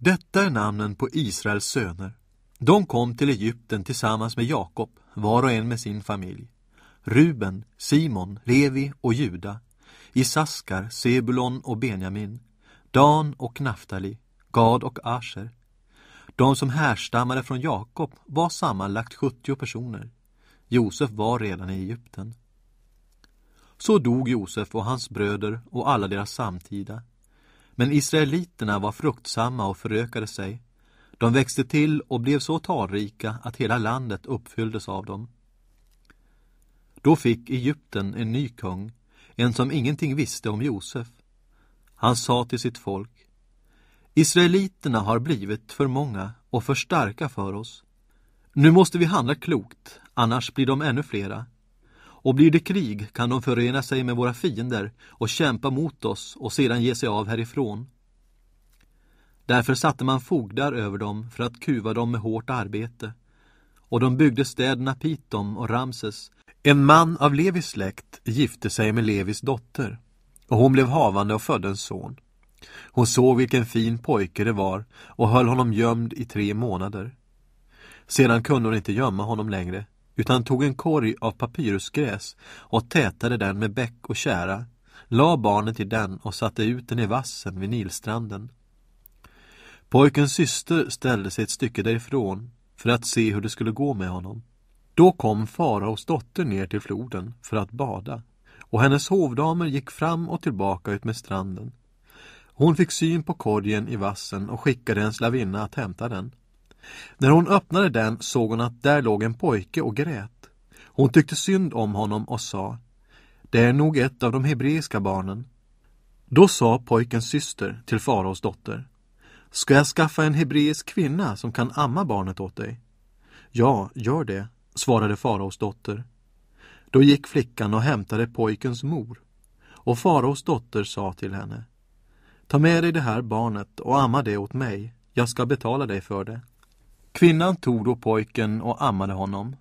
Detta är namnen på Israels söner. De kom till Egypten tillsammans med Jakob, var och en med sin familj. Ruben, Simon, Levi och Juda, Isaskar, Sebulon och Benjamin, Dan och Naftali, Gad och Asher. De som härstammade från Jakob var sammanlagt 70 personer. Josef var redan i Egypten. Så dog Josef och hans bröder och alla deras samtida men israeliterna var fruktsamma och förökade sig. De växte till och blev så talrika att hela landet uppfylldes av dem. Då fick Egypten en ny kung, en som ingenting visste om Josef. Han sa till sitt folk Israeliterna har blivit för många och för starka för oss. Nu måste vi handla klokt, annars blir de ännu flera och blir det krig kan de förena sig med våra fiender och kämpa mot oss och sedan ge sig av härifrån. Därför satte man fogdar över dem för att kuva dem med hårt arbete. Och de byggde städerna Pitom och Ramses. En man av Levis släkt gifte sig med Levis dotter och hon blev havande och födde en son. Hon såg vilken fin pojke det var och höll honom gömd i tre månader. Sedan kunde hon inte gömma honom längre utan tog en korg av papyrusgräs och tätade den med bäck och kära, la barnet i den och satte ut den i vassen vid Nilstranden. Pojkens syster ställde sig ett stycke därifrån för att se hur det skulle gå med honom. Då kom faraos dotter ner till floden för att bada och hennes hovdamer gick fram och tillbaka ut med stranden. Hon fick syn på korgen i vassen och skickade en slavinna att hämta den. När hon öppnade den såg hon att där låg en pojke och grät. Hon tyckte synd om honom och sa Det är nog ett av de hebreiska barnen. Då sa pojkens syster till faraos dotter Ska jag skaffa en hebreisk kvinna som kan amma barnet åt dig? Ja, gör det, svarade faraos dotter. Då gick flickan och hämtade pojkens mor och faraos dotter sa till henne Ta med dig det här barnet och amma det åt mig, jag ska betala dig för det. Kvinnan tog då pojken och ammade honom.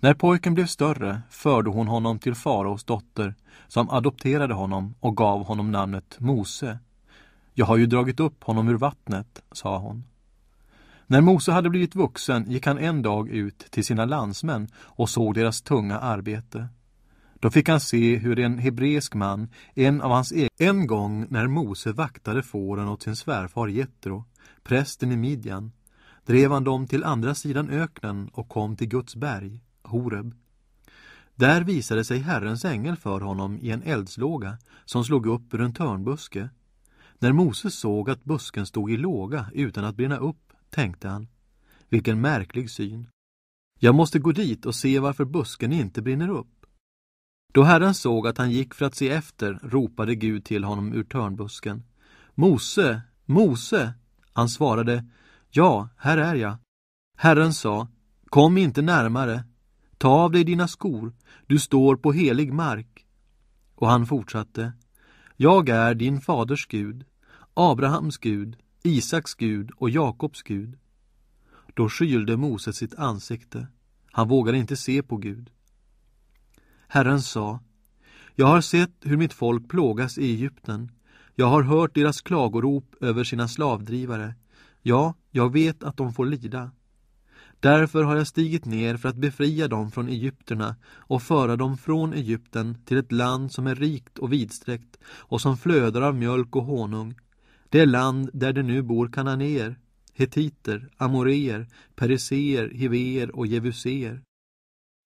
När pojken blev större förde hon honom till faraos dotter som adopterade honom och gav honom namnet Mose. Jag har ju dragit upp honom ur vattnet, sa hon. När Mose hade blivit vuxen gick han en dag ut till sina landsmän och såg deras tunga arbete. Då fick han se hur en hebreisk man, en av hans egna... En gång när Mose vaktade fåren åt sin svärfar Jetro, prästen i Midjan, drev han dem till andra sidan öknen och kom till Guds berg, Horeb. Där visade sig Herrens ängel för honom i en eldslåga som slog upp ur en törnbuske. När Moses såg att busken stod i låga utan att brinna upp tänkte han, vilken märklig syn. Jag måste gå dit och se varför busken inte brinner upp. Då Herren såg att han gick för att se efter ropade Gud till honom ur törnbusken. Mose, Mose! Han svarade, Ja, här är jag. Herren sa, kom inte närmare. Ta av dig dina skor, du står på helig mark. Och han fortsatte, jag är din faders Gud, Abrahams Gud, Isaks Gud och Jakobs Gud. Då skylde Mose sitt ansikte. Han vågade inte se på Gud. Herren sa, jag har sett hur mitt folk plågas i Egypten. Jag har hört deras klagorop över sina slavdrivare Ja, jag vet att de får lida. Därför har jag stigit ner för att befria dem från Egypterna och föra dem från Egypten till ett land som är rikt och vidsträckt och som flödar av mjölk och honung. Det är land där det nu bor kananéer, hetiter, amoreer, periseer, hiver och jevuseer.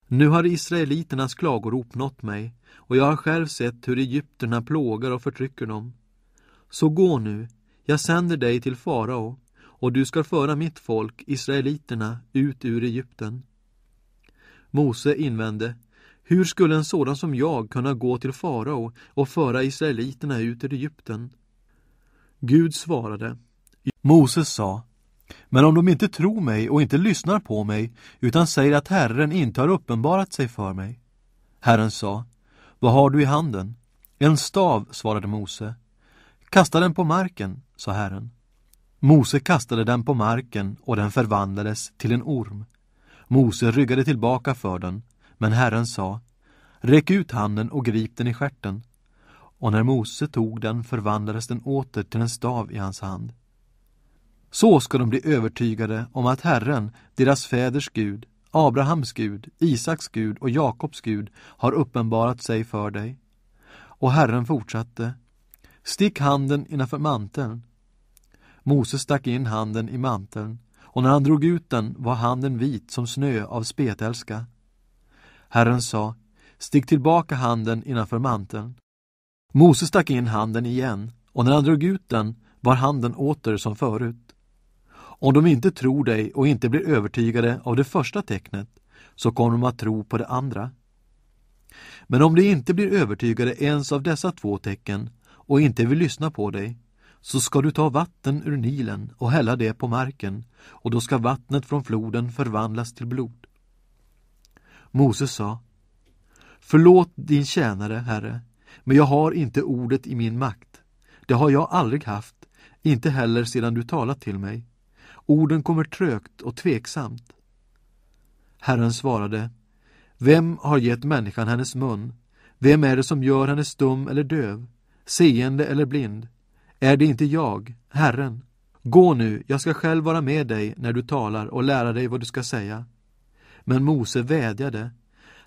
Nu har israeliternas klagorop nått mig och jag har själv sett hur egypterna plågar och förtrycker dem. Så gå nu, jag sänder dig till farao och du ska föra mitt folk, israeliterna, ut ur Egypten. Mose invände, hur skulle en sådan som jag kunna gå till farao och föra israeliterna ut ur Egypten? Gud svarade, Mose sa, men om de inte tror mig och inte lyssnar på mig utan säger att Herren inte har uppenbarat sig för mig. Herren sa, vad har du i handen? En stav, svarade Mose. Kasta den på marken, sa Herren. Mose kastade den på marken och den förvandlades till en orm. Mose ryggade tillbaka för den, men Herren sa Räck ut handen och grip den i stjärten. Och när Mose tog den förvandlades den åter till en stav i hans hand. Så ska de bli övertygade om att Herren, deras fäders Gud, Abrahams Gud, Isaks Gud och Jakobs Gud har uppenbarat sig för dig. Och Herren fortsatte Stick handen innanför manteln Mose stack in handen i manteln och när han drog ut den var handen vit som snö av spetälska. Herren sa, stick tillbaka handen innanför manteln. Mose stack in handen igen och när han drog ut den var handen åter som förut. Om de inte tror dig och inte blir övertygade av det första tecknet så kommer de att tro på det andra. Men om de inte blir övertygade ens av dessa två tecken och inte vill lyssna på dig så ska du ta vatten ur Nilen och hälla det på marken och då ska vattnet från floden förvandlas till blod. Moses sa Förlåt din tjänare, Herre, men jag har inte ordet i min makt. Det har jag aldrig haft, inte heller sedan du talat till mig. Orden kommer trögt och tveksamt. Herren svarade Vem har gett människan hennes mun? Vem är det som gör henne stum eller döv, seende eller blind? Är det inte jag, Herren? Gå nu, jag ska själv vara med dig när du talar och lära dig vad du ska säga. Men Mose vädjade.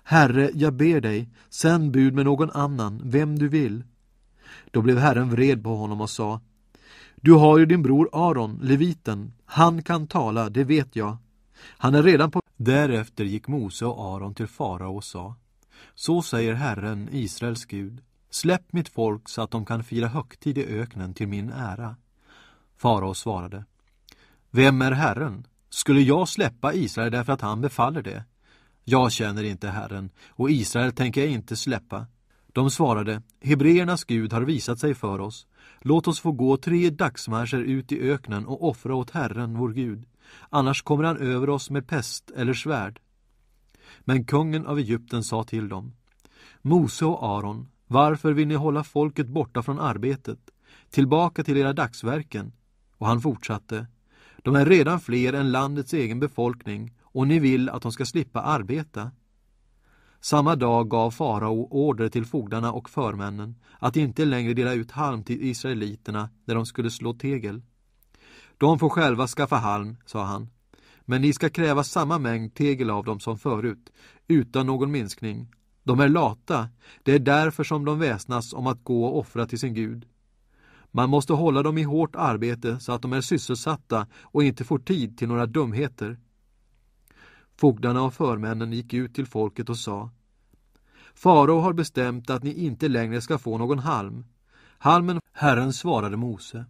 Herre, jag ber dig, sänd bud med någon annan, vem du vill. Då blev Herren vred på honom och sa Du har ju din bror Aron, leviten, han kan tala, det vet jag. Han är redan på... Därefter gick Mose och Aron till farao och sa Så säger Herren, Israels Gud Släpp mitt folk så att de kan fira högtid i öknen till min ära. Farao svarade. Vem är Herren? Skulle jag släppa Israel därför att han befaller det? Jag känner inte Herren och Israel tänker jag inte släppa. De svarade, Hebreernas Gud har visat sig för oss. Låt oss få gå tre dagsmarscher ut i öknen och offra åt Herren, vår Gud. Annars kommer han över oss med pest eller svärd. Men kungen av Egypten sa till dem, Mose och Aron, varför vill ni hålla folket borta från arbetet? Tillbaka till era dagsverken. Och han fortsatte. De är redan fler än landets egen befolkning och ni vill att de ska slippa arbeta. Samma dag gav farao order till fogdarna och förmännen att inte längre dela ut halm till israeliterna när de skulle slå tegel. De får själva skaffa halm, sa han. Men ni ska kräva samma mängd tegel av dem som förut, utan någon minskning, de är lata, det är därför som de väsnas om att gå och offra till sin Gud. Man måste hålla dem i hårt arbete så att de är sysselsatta och inte får tid till några dumheter. Fogdarna och förmännen gick ut till folket och sa Farao har bestämt att ni inte längre ska få någon halm. Halmen Herren svarade Mose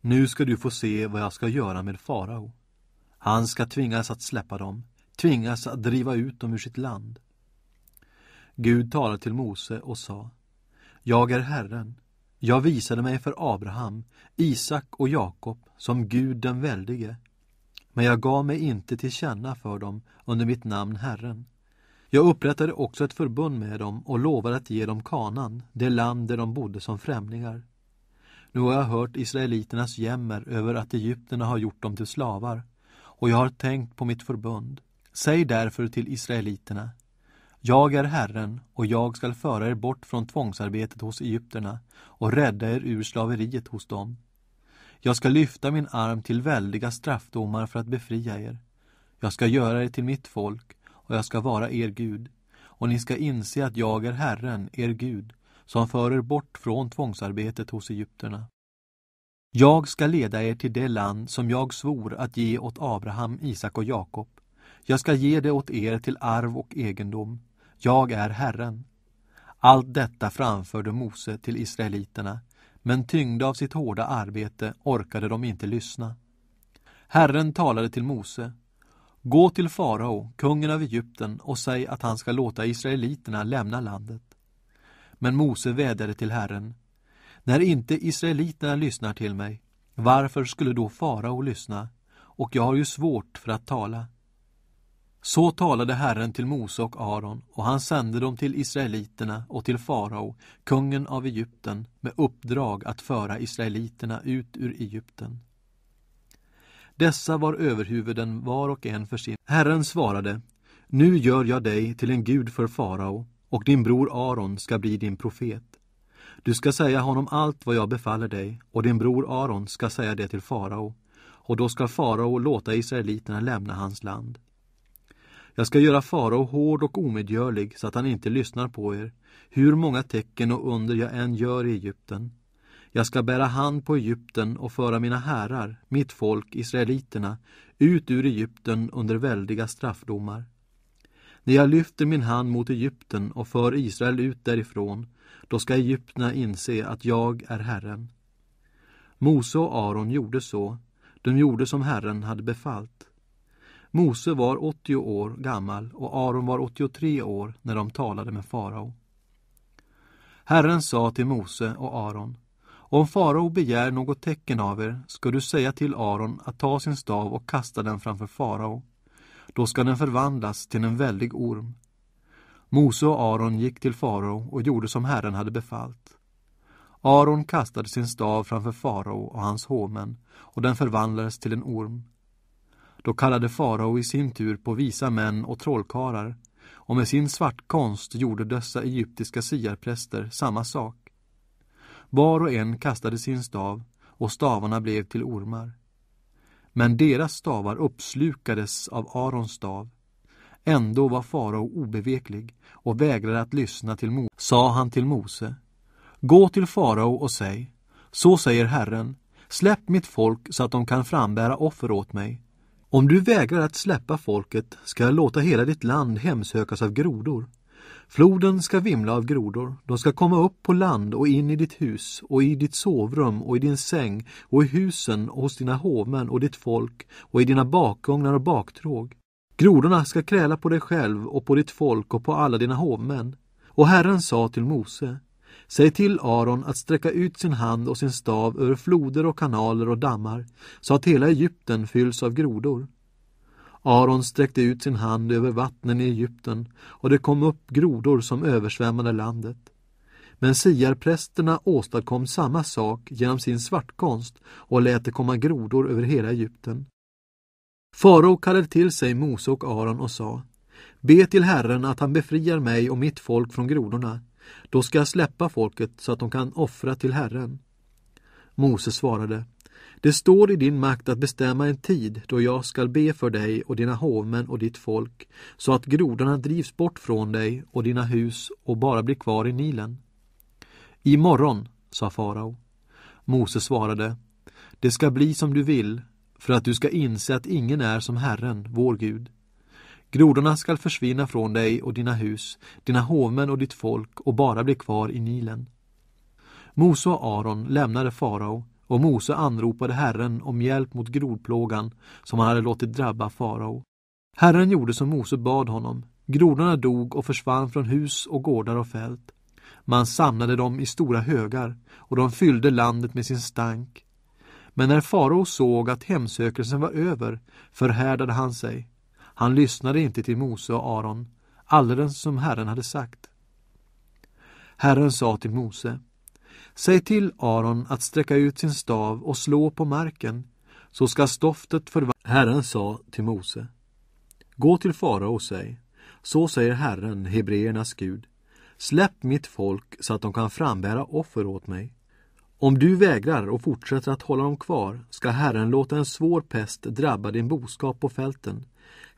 Nu ska du få se vad jag ska göra med farao. Han ska tvingas att släppa dem, tvingas att driva ut dem ur sitt land. Gud talade till Mose och sa Jag är Herren. Jag visade mig för Abraham, Isak och Jakob som Gud den väldige. Men jag gav mig inte till känna för dem under mitt namn Herren. Jag upprättade också ett förbund med dem och lovade att ge dem kanan, det land där de bodde som främlingar. Nu har jag hört israeliternas jämmer över att egyptierna har gjort dem till slavar och jag har tänkt på mitt förbund. Säg därför till israeliterna, jag är Herren och jag skall föra er bort från tvångsarbetet hos egyptierna och rädda er ur slaveriet hos dem. Jag ska lyfta min arm till väldiga straffdomar för att befria er. Jag ska göra er till mitt folk och jag ska vara er Gud. Och ni ska inse att jag är Herren, er Gud, som för er bort från tvångsarbetet hos egyptierna. Jag ska leda er till det land som jag svor att ge åt Abraham, Isak och Jakob. Jag ska ge det åt er till arv och egendom jag är Herren. Allt detta framförde Mose till israeliterna, men tyngda av sitt hårda arbete orkade de inte lyssna. Herren talade till Mose. Gå till farao, kungen av Egypten, och säg att han ska låta israeliterna lämna landet. Men Mose vädjade till Herren. När inte israeliterna lyssnar till mig, varför skulle då farao lyssna? Och jag har ju svårt för att tala. Så talade Herren till Mose och Aron, och han sände dem till israeliterna och till farao, kungen av Egypten, med uppdrag att föra israeliterna ut ur Egypten. Dessa var överhuvuden var och en för sin. Herren svarade, nu gör jag dig till en gud för farao, och din bror Aron ska bli din profet. Du ska säga honom allt vad jag befaller dig, och din bror Aron ska säga det till farao, och då ska farao låta israeliterna lämna hans land. Jag ska göra farao hård och omedgörlig så att han inte lyssnar på er, hur många tecken och under jag än gör i Egypten. Jag ska bära hand på Egypten och föra mina herrar, mitt folk, israeliterna, ut ur Egypten under väldiga straffdomar. När jag lyfter min hand mot Egypten och för Israel ut därifrån, då ska egyptierna inse att jag är Herren. Mose och Aron gjorde så, de gjorde som Herren hade befallt. Mose var 80 år gammal och Aron var 83 år när de talade med farao. Herren sa till Mose och Aron om farao begär något tecken av er ska du säga till Aron att ta sin stav och kasta den framför farao. Då ska den förvandlas till en väldig orm. Mose och Aron gick till farao och gjorde som Herren hade befallt. Aron kastade sin stav framför farao och hans hovmän och den förvandlades till en orm. Då kallade farao i sin tur på visa män och trollkarlar och med sin svartkonst gjorde dessa egyptiska siarpräster samma sak. Var och en kastade sin stav och stavarna blev till ormar. Men deras stavar uppslukades av Arons stav. Ändå var farao obeveklig och vägrade att lyssna till Mose. Sa han till Mose, gå till farao och säg, så säger Herren, släpp mitt folk så att de kan frambära offer åt mig om du vägrar att släppa folket ska jag låta hela ditt land hemsökas av grodor. Floden ska vimla av grodor, de ska komma upp på land och in i ditt hus och i ditt sovrum och i din säng och i husen och hos dina hovmän och ditt folk och i dina bakugnar och baktråg. Grodorna ska kräla på dig själv och på ditt folk och på alla dina hovmän. Och Herren sa till Mose, Säg till Aron att sträcka ut sin hand och sin stav över floder och kanaler och dammar, så att hela Egypten fylls av grodor. Aron sträckte ut sin hand över vattnen i Egypten och det kom upp grodor som översvämmade landet. Men siarprästerna åstadkom samma sak genom sin svartkonst och lät det komma grodor över hela Egypten. Farao kallade till sig Mose och Aron och sa Be till Herren att han befriar mig och mitt folk från grodorna, då ska jag släppa folket så att de kan offra till Herren. Mose svarade Det står i din makt att bestämma en tid då jag skall be för dig och dina hovmän och ditt folk så att grodorna drivs bort från dig och dina hus och bara blir kvar i Nilen. Imorgon, sa farao. Mose svarade Det ska bli som du vill för att du ska inse att ingen är som Herren, vår Gud. Grodorna skall försvinna från dig och dina hus, dina hovmän och ditt folk och bara bli kvar i Nilen. Mose och Aron lämnade farao och Mose anropade Herren om hjälp mot grodplågan som han hade låtit drabba farao. Herren gjorde som Mose bad honom. Grodorna dog och försvann från hus och gårdar och fält. Man samlade dem i stora högar och de fyllde landet med sin stank. Men när farao såg att hemsökelsen var över förhärdade han sig han lyssnade inte till Mose och Aron, alldeles som Herren hade sagt. Herren sa till Mose Säg till Aron att sträcka ut sin stav och slå på marken, så ska stoftet förvandlas. Herren sa till Mose Gå till farao och säg Så säger Herren, Hebreernas Gud Släpp mitt folk så att de kan frambära offer åt mig. Om du vägrar och fortsätter att hålla dem kvar ska Herren låta en svår pest drabba din boskap på fälten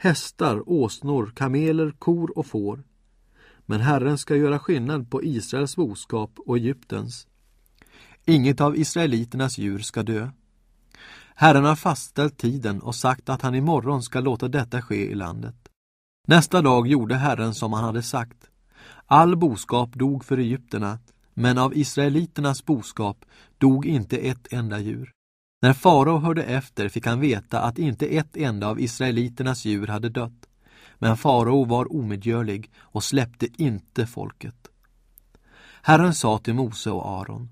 hästar, åsnor, kameler, kor och får. Men Herren ska göra skillnad på Israels boskap och Egyptens. Inget av israeliternas djur ska dö. Herren har fastställt tiden och sagt att han imorgon ska låta detta ske i landet. Nästa dag gjorde Herren som han hade sagt. All boskap dog för egyptierna, men av israeliternas boskap dog inte ett enda djur. När farao hörde efter fick han veta att inte ett enda av israeliternas djur hade dött. Men farao var omedgörlig och släppte inte folket. Herren sa till Mose och Aron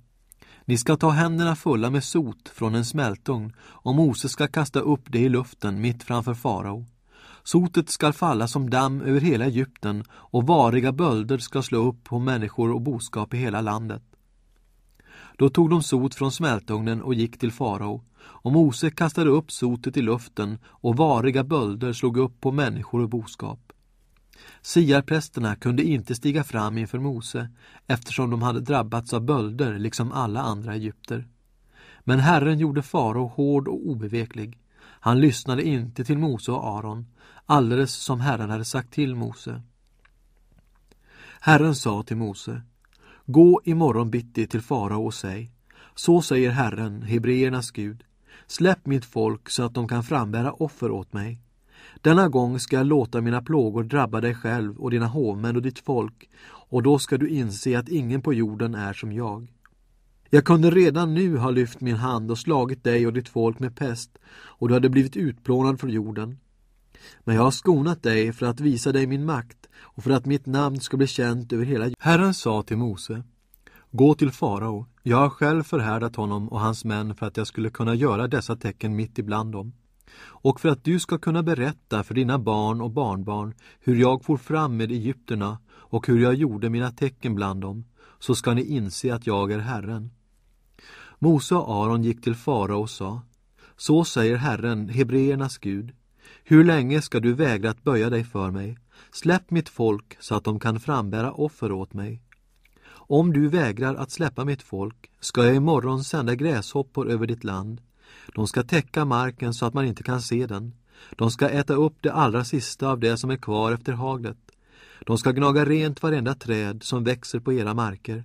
Ni ska ta händerna fulla med sot från en smältugn och Mose ska kasta upp det i luften mitt framför farao. Sotet ska falla som damm över hela Egypten och variga bölder ska slå upp på människor och boskap i hela landet. Då tog de sot från smältugnen och gick till farao. Och Mose kastade upp sotet i luften och variga bölder slog upp på människor och boskap. Siarprästerna kunde inte stiga fram inför Mose eftersom de hade drabbats av bölder liksom alla andra egypter. Men Herren gjorde farao hård och obeveklig. Han lyssnade inte till Mose och Aron, alldeles som Herren hade sagt till Mose. Herren sa till Mose Gå imorgon bitti till farao och säg Så säger Herren, Hebreernas Gud Släpp mitt folk så att de kan frambära offer åt mig denna gång ska jag låta mina plågor drabba dig själv och dina hovmän och ditt folk och då ska du inse att ingen på jorden är som jag. Jag kunde redan nu ha lyft min hand och slagit dig och ditt folk med pest och du hade blivit utplånad från jorden. Men jag har skonat dig för att visa dig min makt och för att mitt namn ska bli känt över hela Herren sa till Mose Gå till farao, jag har själv förhärdat honom och hans män för att jag skulle kunna göra dessa tecken mitt ibland dem och för att du ska kunna berätta för dina barn och barnbarn hur jag for fram med egyptierna och hur jag gjorde mina tecken bland dem, så ska ni inse att jag är Herren. Mose och Aron gick till farao och sa Så säger Herren, Hebreernas Gud, hur länge ska du vägra att böja dig för mig? Släpp mitt folk så att de kan frambära offer åt mig. Om du vägrar att släppa mitt folk ska jag imorgon sända gräshoppor över ditt land. De ska täcka marken så att man inte kan se den. De ska äta upp det allra sista av det som är kvar efter haglet. De ska gnaga rent varenda träd som växer på era marker.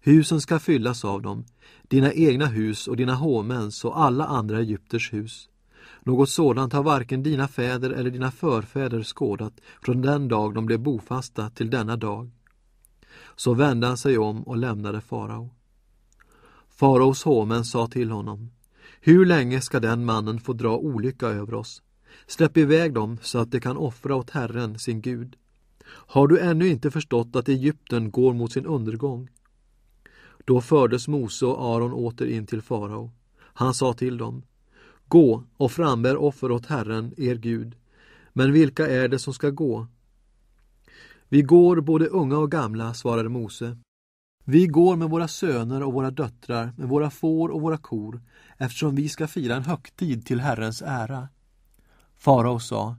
Husen ska fyllas av dem, dina egna hus och dina hovmäns och alla andra Egypters hus. Något sådant har varken dina fäder eller dina förfäder skådat från den dag de blev bofasta till denna dag. Så vände han sig om och lämnade farao. Faraos hovmän sa till honom Hur länge ska den mannen få dra olycka över oss? Släpp iväg dem så att de kan offra åt Herren, sin Gud. Har du ännu inte förstått att Egypten går mot sin undergång? Då fördes Mose och Aron åter in till farao. Han sa till dem Gå och frambär offer åt Herren, er Gud. Men vilka är det som ska gå? Vi går både unga och gamla, svarade Mose. Vi går med våra söner och våra döttrar, med våra får och våra kor, eftersom vi ska fira en högtid till Herrens ära. Farao sa,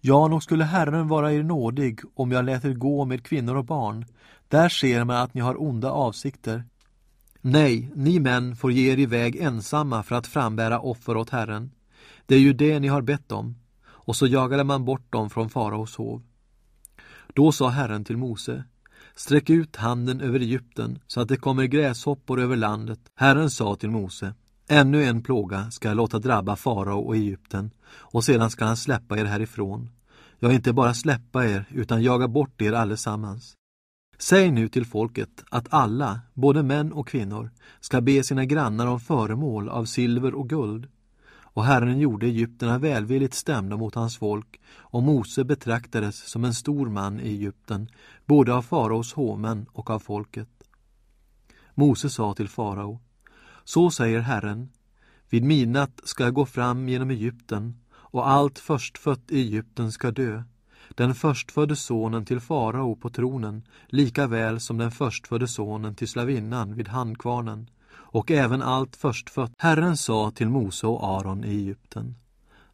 Ja, nog skulle Herren vara er nådig om jag lät er gå med kvinnor och barn. Där ser man att ni har onda avsikter. Nej, ni män får ge er iväg ensamma för att frambära offer åt Herren. Det är ju det ni har bett om. Och så jagade man bort dem från faraos hov. Då sa Herren till Mose Sträck ut handen över Egypten så att det kommer gräshoppor över landet. Herren sa till Mose Ännu en plåga ska jag låta drabba farao och Egypten och sedan ska han släppa er härifrån. Ja, inte bara släppa er utan jaga bort er allesammans. Säg nu till folket att alla, både män och kvinnor, ska be sina grannar om föremål av silver och guld. Och Herren gjorde egyptierna välvilligt stämda mot hans folk och Mose betraktades som en stor man i Egypten, både av faraos hovmän och av folket. Mose sa till farao, så säger Herren, vid midnatt ska jag gå fram genom Egypten och allt förstfött i Egypten ska dö den förstfödde sonen till farao på tronen, lika väl som den förstfödde sonen till slavinnan vid handkvarnen, och även allt förstfött Herren sa till Mose och Aron i Egypten.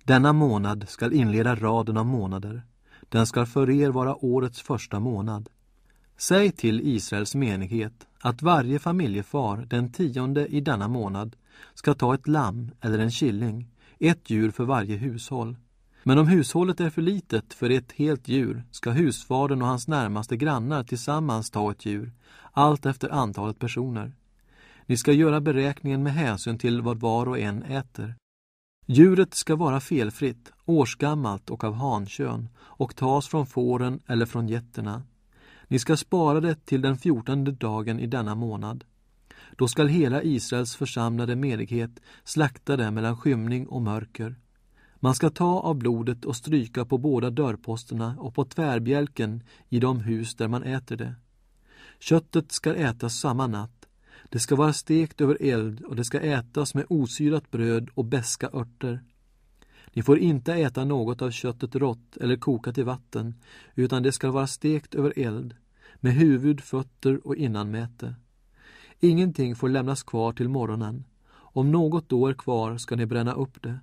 Denna månad skall inleda raden av månader. Den skall för er vara årets första månad. Säg till Israels menighet att varje familjefar den tionde i denna månad ska ta ett lamm eller en killing, ett djur för varje hushåll men om hushållet är för litet för ett helt djur ska husfadern och hans närmaste grannar tillsammans ta ett djur, allt efter antalet personer. Ni ska göra beräkningen med hänsyn till vad var och en äter. Djuret ska vara felfritt, årsgammalt och av hankön och tas från fåren eller från getterna. Ni ska spara det till den fjortonde dagen i denna månad. Då skall hela Israels församlade medighet slakta det mellan skymning och mörker. Man ska ta av blodet och stryka på båda dörrposterna och på tvärbjälken i de hus där man äter det. Köttet ska ätas samma natt. Det ska vara stekt över eld och det ska ätas med osyrat bröd och beska örter. Ni får inte äta något av köttet rått eller kokat i vatten, utan det ska vara stekt över eld, med huvud, fötter och innanmäte. Ingenting får lämnas kvar till morgonen. Om något då är kvar ska ni bränna upp det.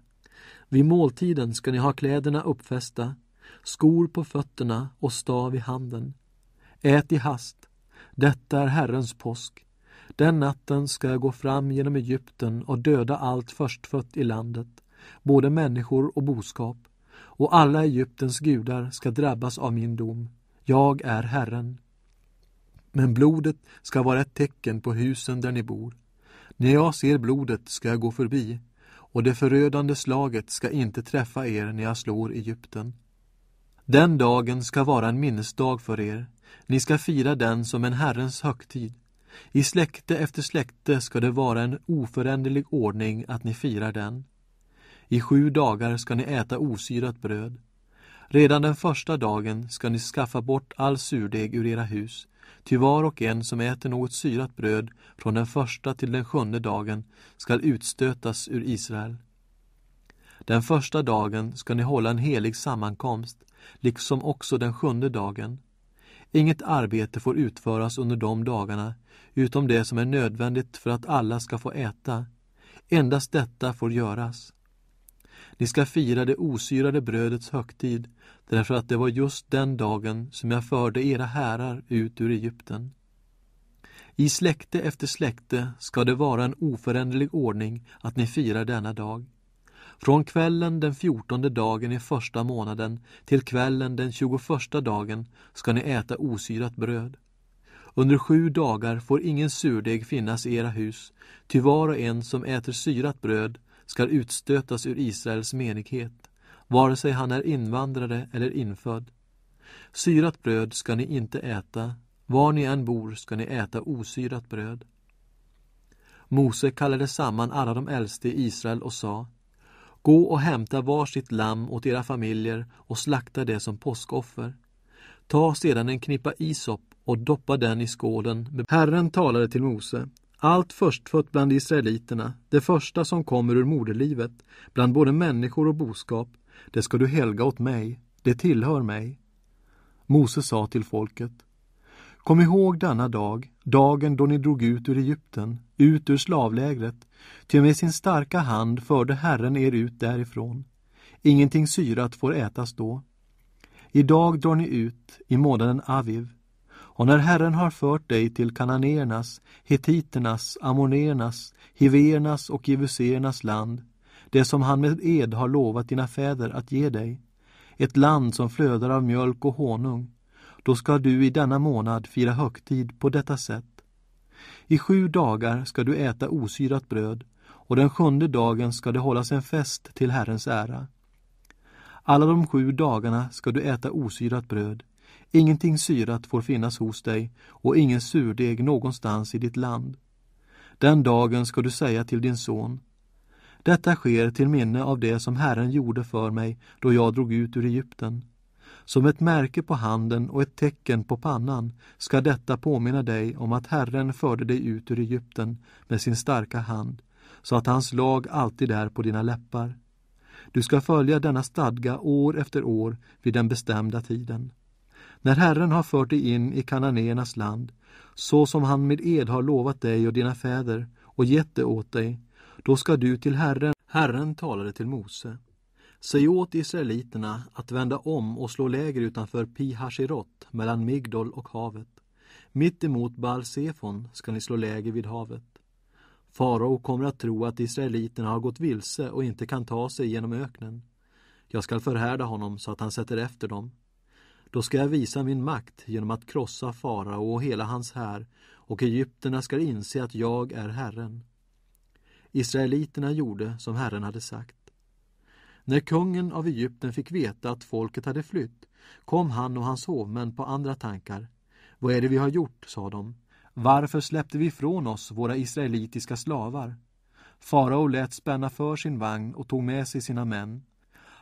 Vid måltiden ska ni ha kläderna uppfästa, skor på fötterna och stav i handen. Ät i hast, detta är Herrens påsk. Den natten ska jag gå fram genom Egypten och döda allt förstfött i landet, både människor och boskap, och alla Egyptens gudar ska drabbas av min dom. Jag är Herren. Men blodet ska vara ett tecken på husen där ni bor. När jag ser blodet ska jag gå förbi, och det förödande slaget ska inte träffa er när jag slår Egypten. Den dagen ska vara en minnesdag för er. Ni ska fira den som en Herrens högtid. I släkte efter släkte ska det vara en oföränderlig ordning att ni firar den. I sju dagar ska ni äta osyrat bröd. Redan den första dagen ska ni skaffa bort all surdeg ur era hus. Ty var och en som äter något syrat bröd från den första till den sjunde dagen skall utstötas ur Israel. Den första dagen skall ni hålla en helig sammankomst, liksom också den sjunde dagen. Inget arbete får utföras under de dagarna, utom det som är nödvändigt för att alla ska få äta. Endast detta får göras. Ni ska fira det osyrade brödets högtid, därför att det var just den dagen som jag förde era härar ut ur Egypten. I släkte efter släkte ska det vara en oföränderlig ordning att ni firar denna dag. Från kvällen den fjortonde dagen i första månaden till kvällen den tjugoförsta dagen ska ni äta osyrat bröd. Under sju dagar får ingen surdeg finnas i era hus, ty var och en som äter syrat bröd skall utstötas ur Israels menighet, vare sig han är invandrare eller infödd. Syrat bröd ska ni inte äta, var ni än bor ska ni äta osyrat bröd. Mose kallade samman alla de äldste i Israel och sa Gå och hämta var sitt lamm åt era familjer och slakta det som påskoffer. Ta sedan en knippa isop och doppa den i skålen. Herren talade till Mose allt förstfött bland israeliterna, det första som kommer ur moderlivet, bland både människor och boskap, det ska du helga åt mig, det tillhör mig. Mose sa till folket, Kom ihåg denna dag, dagen då ni drog ut ur Egypten, ut ur slavlägret, ty med sin starka hand förde Herren er ut därifrån. Ingenting syrat får ätas då. Idag drar ni ut i månaden Aviv, och när Herren har fört dig till kananéernas, hetiternas, amonernas, hivéernas och jevuséernas land, det som han med ed har lovat dina fäder att ge dig, ett land som flödar av mjölk och honung, då ska du i denna månad fira högtid på detta sätt. I sju dagar ska du äta osyrat bröd och den sjunde dagen ska det hållas en fest till Herrens ära. Alla de sju dagarna ska du äta osyrat bröd. Ingenting syrat får finnas hos dig och ingen surdeg någonstans i ditt land. Den dagen ska du säga till din son Detta sker till minne av det som Herren gjorde för mig då jag drog ut ur Egypten. Som ett märke på handen och ett tecken på pannan ska detta påminna dig om att Herren förde dig ut ur Egypten med sin starka hand, så att hans lag alltid är på dina läppar. Du ska följa denna stadga år efter år vid den bestämda tiden. När Herren har fört dig in i kananéernas land, så som han med ed har lovat dig och dina fäder och gett det åt dig, då ska du till Herren. Herren talade till Mose. Säg åt israeliterna att vända om och slå läger utanför Pihashirot mellan Migdol och havet. Mitt emot Bal-Sefon ska ni slå läger vid havet. Farao kommer att tro att israeliterna har gått vilse och inte kan ta sig genom öknen. Jag skall förhärda honom så att han sätter efter dem. Då ska jag visa min makt genom att krossa farao och hela hans här och egyptierna ska inse att jag är Herren. Israeliterna gjorde som Herren hade sagt. När kungen av Egypten fick veta att folket hade flytt kom han och hans hovmän på andra tankar. Vad är det vi har gjort, sa de. Varför släppte vi ifrån oss våra israelitiska slavar? Farao lät spänna för sin vagn och tog med sig sina män.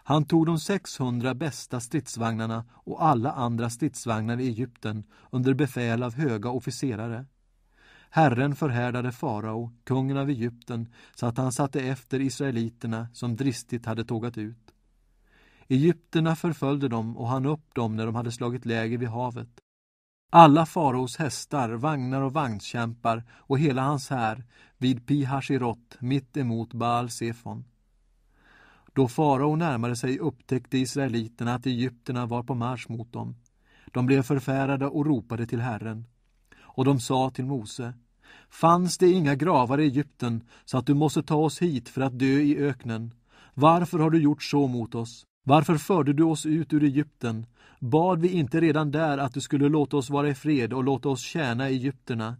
Han tog de 600 bästa stridsvagnarna och alla andra stridsvagnar i Egypten under befäl av höga officerare. Herren förhärdade farao, kungen av Egypten, så att han satte efter israeliterna som dristigt hade tågat ut. Egypterna förföljde dem och han upp dem när de hade slagit läger vid havet. Alla faraos hästar, vagnar och vagnskämpar och hela hans här vid Pi Hashirot mitt emot Baal Sefon. Då farao närmade sig upptäckte israeliterna att egyptierna var på marsch mot dem. De blev förfärade och ropade till Herren. Och de sa till Mose Fanns det inga gravar i Egypten så att du måste ta oss hit för att dö i öknen? Varför har du gjort så mot oss? Varför förde du oss ut ur Egypten? Bad vi inte redan där att du skulle låta oss vara i fred och låta oss tjäna egyptierna?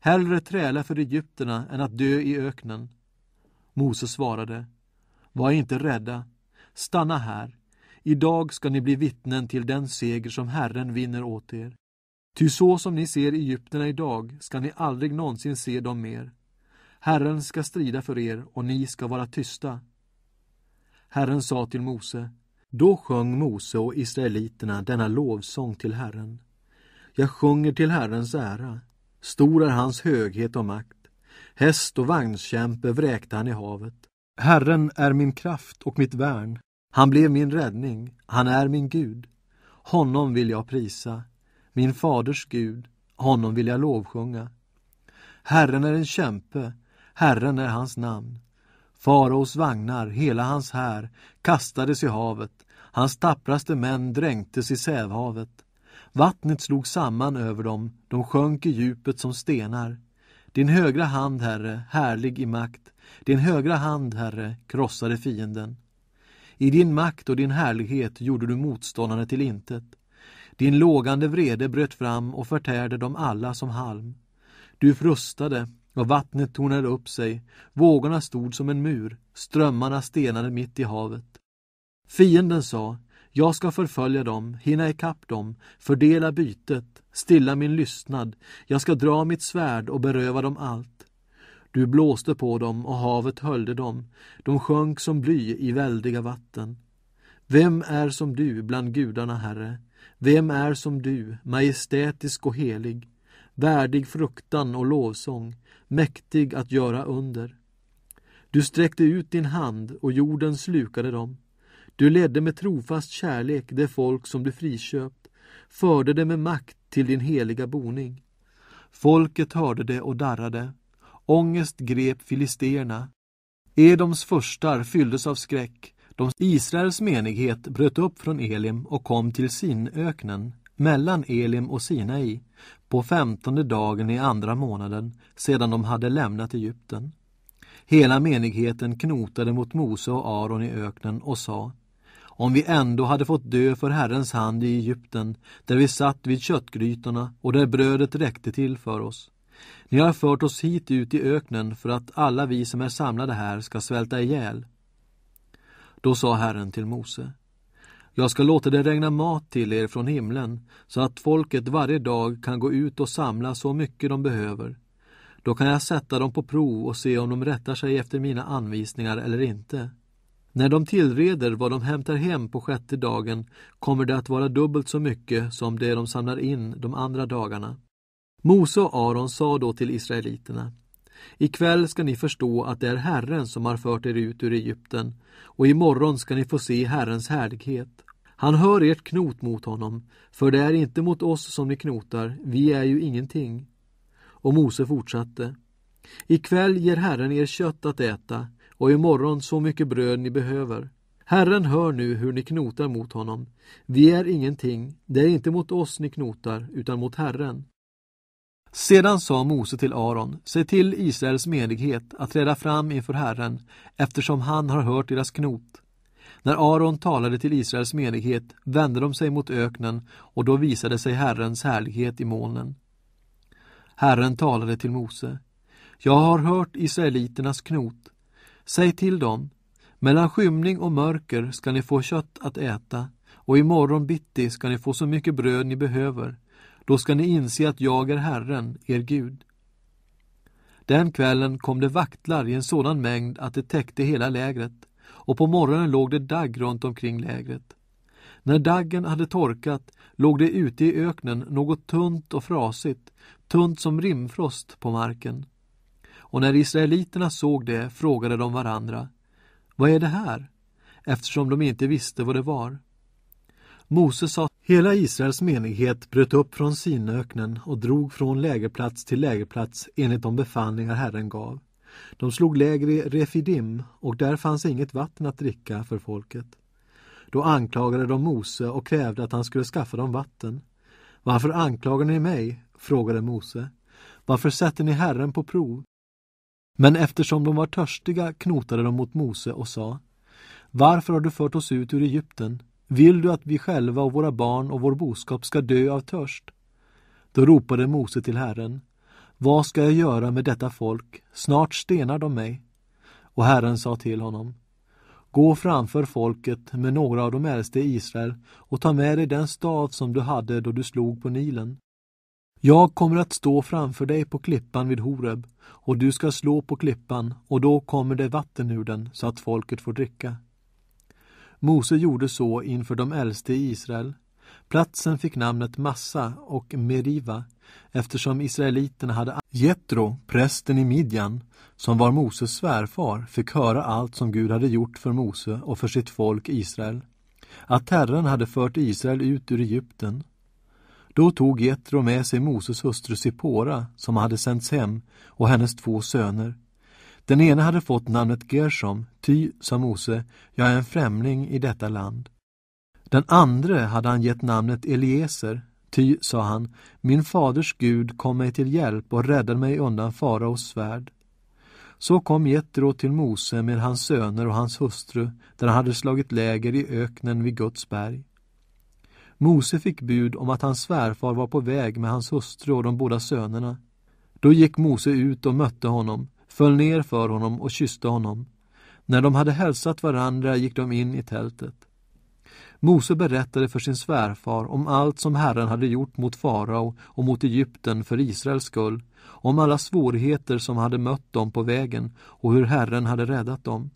Hellre träla för egyptierna än att dö i öknen. Mose svarade var inte rädda, stanna här. Idag ska ni bli vittnen till den seger som Herren vinner åt er. Ty så som ni ser egyptierna idag ska ni aldrig någonsin se dem mer. Herren ska strida för er och ni ska vara tysta. Herren sa till Mose, då sjöng Mose och israeliterna denna lovsång till Herren. Jag sjunger till Herrens ära. Stor är hans höghet och makt. Häst och vagnskämpe vräkte han i havet. Herren är min kraft och mitt värn. Han blev min räddning, han är min Gud. Honom vill jag prisa, min faders Gud, honom vill jag lovsjunga. Herren är en kämpe, Herren är hans namn. Faraos vagnar, hela hans här, kastades i havet. Hans tappraste män dränktes i Sävhavet. Vattnet slog samman över dem, de sjönk i djupet som stenar. Din högra hand, Herre, härlig i makt, din högra hand, Herre, krossade fienden. I din makt och din härlighet gjorde du motståndarna till intet. Din lågande vrede bröt fram och förtärde dem alla som halm. Du frustade och vattnet tornade upp sig, vågorna stod som en mur, strömmarna stenade mitt i havet. Fienden sa, jag ska förfölja dem, hinna ikapp dem, fördela bytet, stilla min lystnad, jag ska dra mitt svärd och beröva dem allt. Du blåste på dem och havet höljde dem, de sjönk som bly i väldiga vatten. Vem är som du bland gudarna, Herre? Vem är som du, majestätisk och helig, värdig fruktan och lovsång, mäktig att göra under? Du sträckte ut din hand och jorden slukade dem. Du ledde med trofast kärlek det folk som du friköpt, förde det med makt till din heliga boning. Folket hörde det och darrade, Ångest grep filisterna. Edoms förstar fylldes av skräck. De Israels menighet bröt upp från Elim och kom till Sinöknen, mellan Elim och Sinai, på femtonde dagen i andra månaden sedan de hade lämnat Egypten. Hela menigheten knotade mot Mose och Aron i öknen och sa om vi ändå hade fått dö för Herrens hand i Egypten, där vi satt vid köttgrytorna och där brödet räckte till för oss. Ni har fört oss hit ut i öknen för att alla vi som är samlade här ska svälta ihjäl. Då sa Herren till Mose Jag ska låta det regna mat till er från himlen så att folket varje dag kan gå ut och samla så mycket de behöver. Då kan jag sätta dem på prov och se om de rättar sig efter mina anvisningar eller inte. När de tillreder vad de hämtar hem på sjätte dagen kommer det att vara dubbelt så mycket som det de samlar in de andra dagarna. Mose och Aron sa då till israeliterna Ikväll ska ni förstå att det är Herren som har fört er ut ur Egypten och imorgon ska ni få se Herrens härlighet. Han hör ert knot mot honom, för det är inte mot oss som ni knotar, vi är ju ingenting. Och Mose fortsatte. Ikväll ger Herren er kött att äta och imorgon så mycket bröd ni behöver. Herren hör nu hur ni knotar mot honom. Vi är ingenting, det är inte mot oss ni knotar, utan mot Herren. Sedan sa Mose till Aron, se till Israels menighet att träda fram inför Herren, eftersom han har hört deras knot. När Aron talade till Israels menighet vände de sig mot öknen och då visade sig Herrens härlighet i molnen. Herren talade till Mose. Jag har hört israeliternas knot. Säg till dem, mellan skymning och mörker ska ni få kött att äta och imorgon bitti ska ni få så mycket bröd ni behöver då ska ni inse att jag är Herren, er Gud. Den kvällen kom det vaktlar i en sådan mängd att det täckte hela lägret och på morgonen låg det dagg runt omkring lägret. När daggen hade torkat låg det ute i öknen något tunt och frasigt, tunt som rimfrost på marken. Och när israeliterna såg det frågade de varandra Vad är det här? eftersom de inte visste vad det var. Mose sa Hela Israels menighet bröt upp från Sinöknen och drog från lägerplats till lägerplats enligt de befallningar Herren gav. De slog läger i Refidim och där fanns inget vatten att dricka för folket. Då anklagade de Mose och krävde att han skulle skaffa dem vatten. Varför anklagar ni mig? frågade Mose. Varför sätter ni Herren på prov? Men eftersom de var törstiga knotade de mot Mose och sa Varför har du fört oss ut ur Egypten? Vill du att vi själva och våra barn och vår boskap ska dö av törst? Då ropade Mose till Herren. Vad ska jag göra med detta folk? Snart stenar de mig. Och Herren sa till honom. Gå framför folket med några av de äldste i Israel och ta med dig den stav som du hade då du slog på Nilen. Jag kommer att stå framför dig på klippan vid Horeb och du ska slå på klippan och då kommer det vatten ur den så att folket får dricka. Mose gjorde så inför de äldste i Israel. Platsen fick namnet Massa och Meriva eftersom israeliterna hade Jetro, prästen i Midjan, som var Moses svärfar, fick höra allt som Gud hade gjort för Mose och för sitt folk Israel. Att Herren hade fört Israel ut ur Egypten. Då tog Jetro med sig Moses hustru Sippora, som hade sänts hem, och hennes två söner. Den ene hade fått namnet Gershom, ty, sa Mose, jag är en främling i detta land. Den andre hade han gett namnet Eliezer, ty, sa han, min faders Gud kom mig till hjälp och räddade mig undan faraos svärd. Så kom Jetro till Mose med hans söner och hans hustru, där han hade slagit läger i öknen vid Guds berg. Mose fick bud om att hans svärfar var på väg med hans hustru och de båda sönerna. Då gick Mose ut och mötte honom föll ner för honom och kysste honom. När de hade hälsat varandra gick de in i tältet. Mose berättade för sin svärfar om allt som Herren hade gjort mot farao och mot Egypten för Israels skull, om alla svårigheter som hade mött dem på vägen och hur Herren hade räddat dem.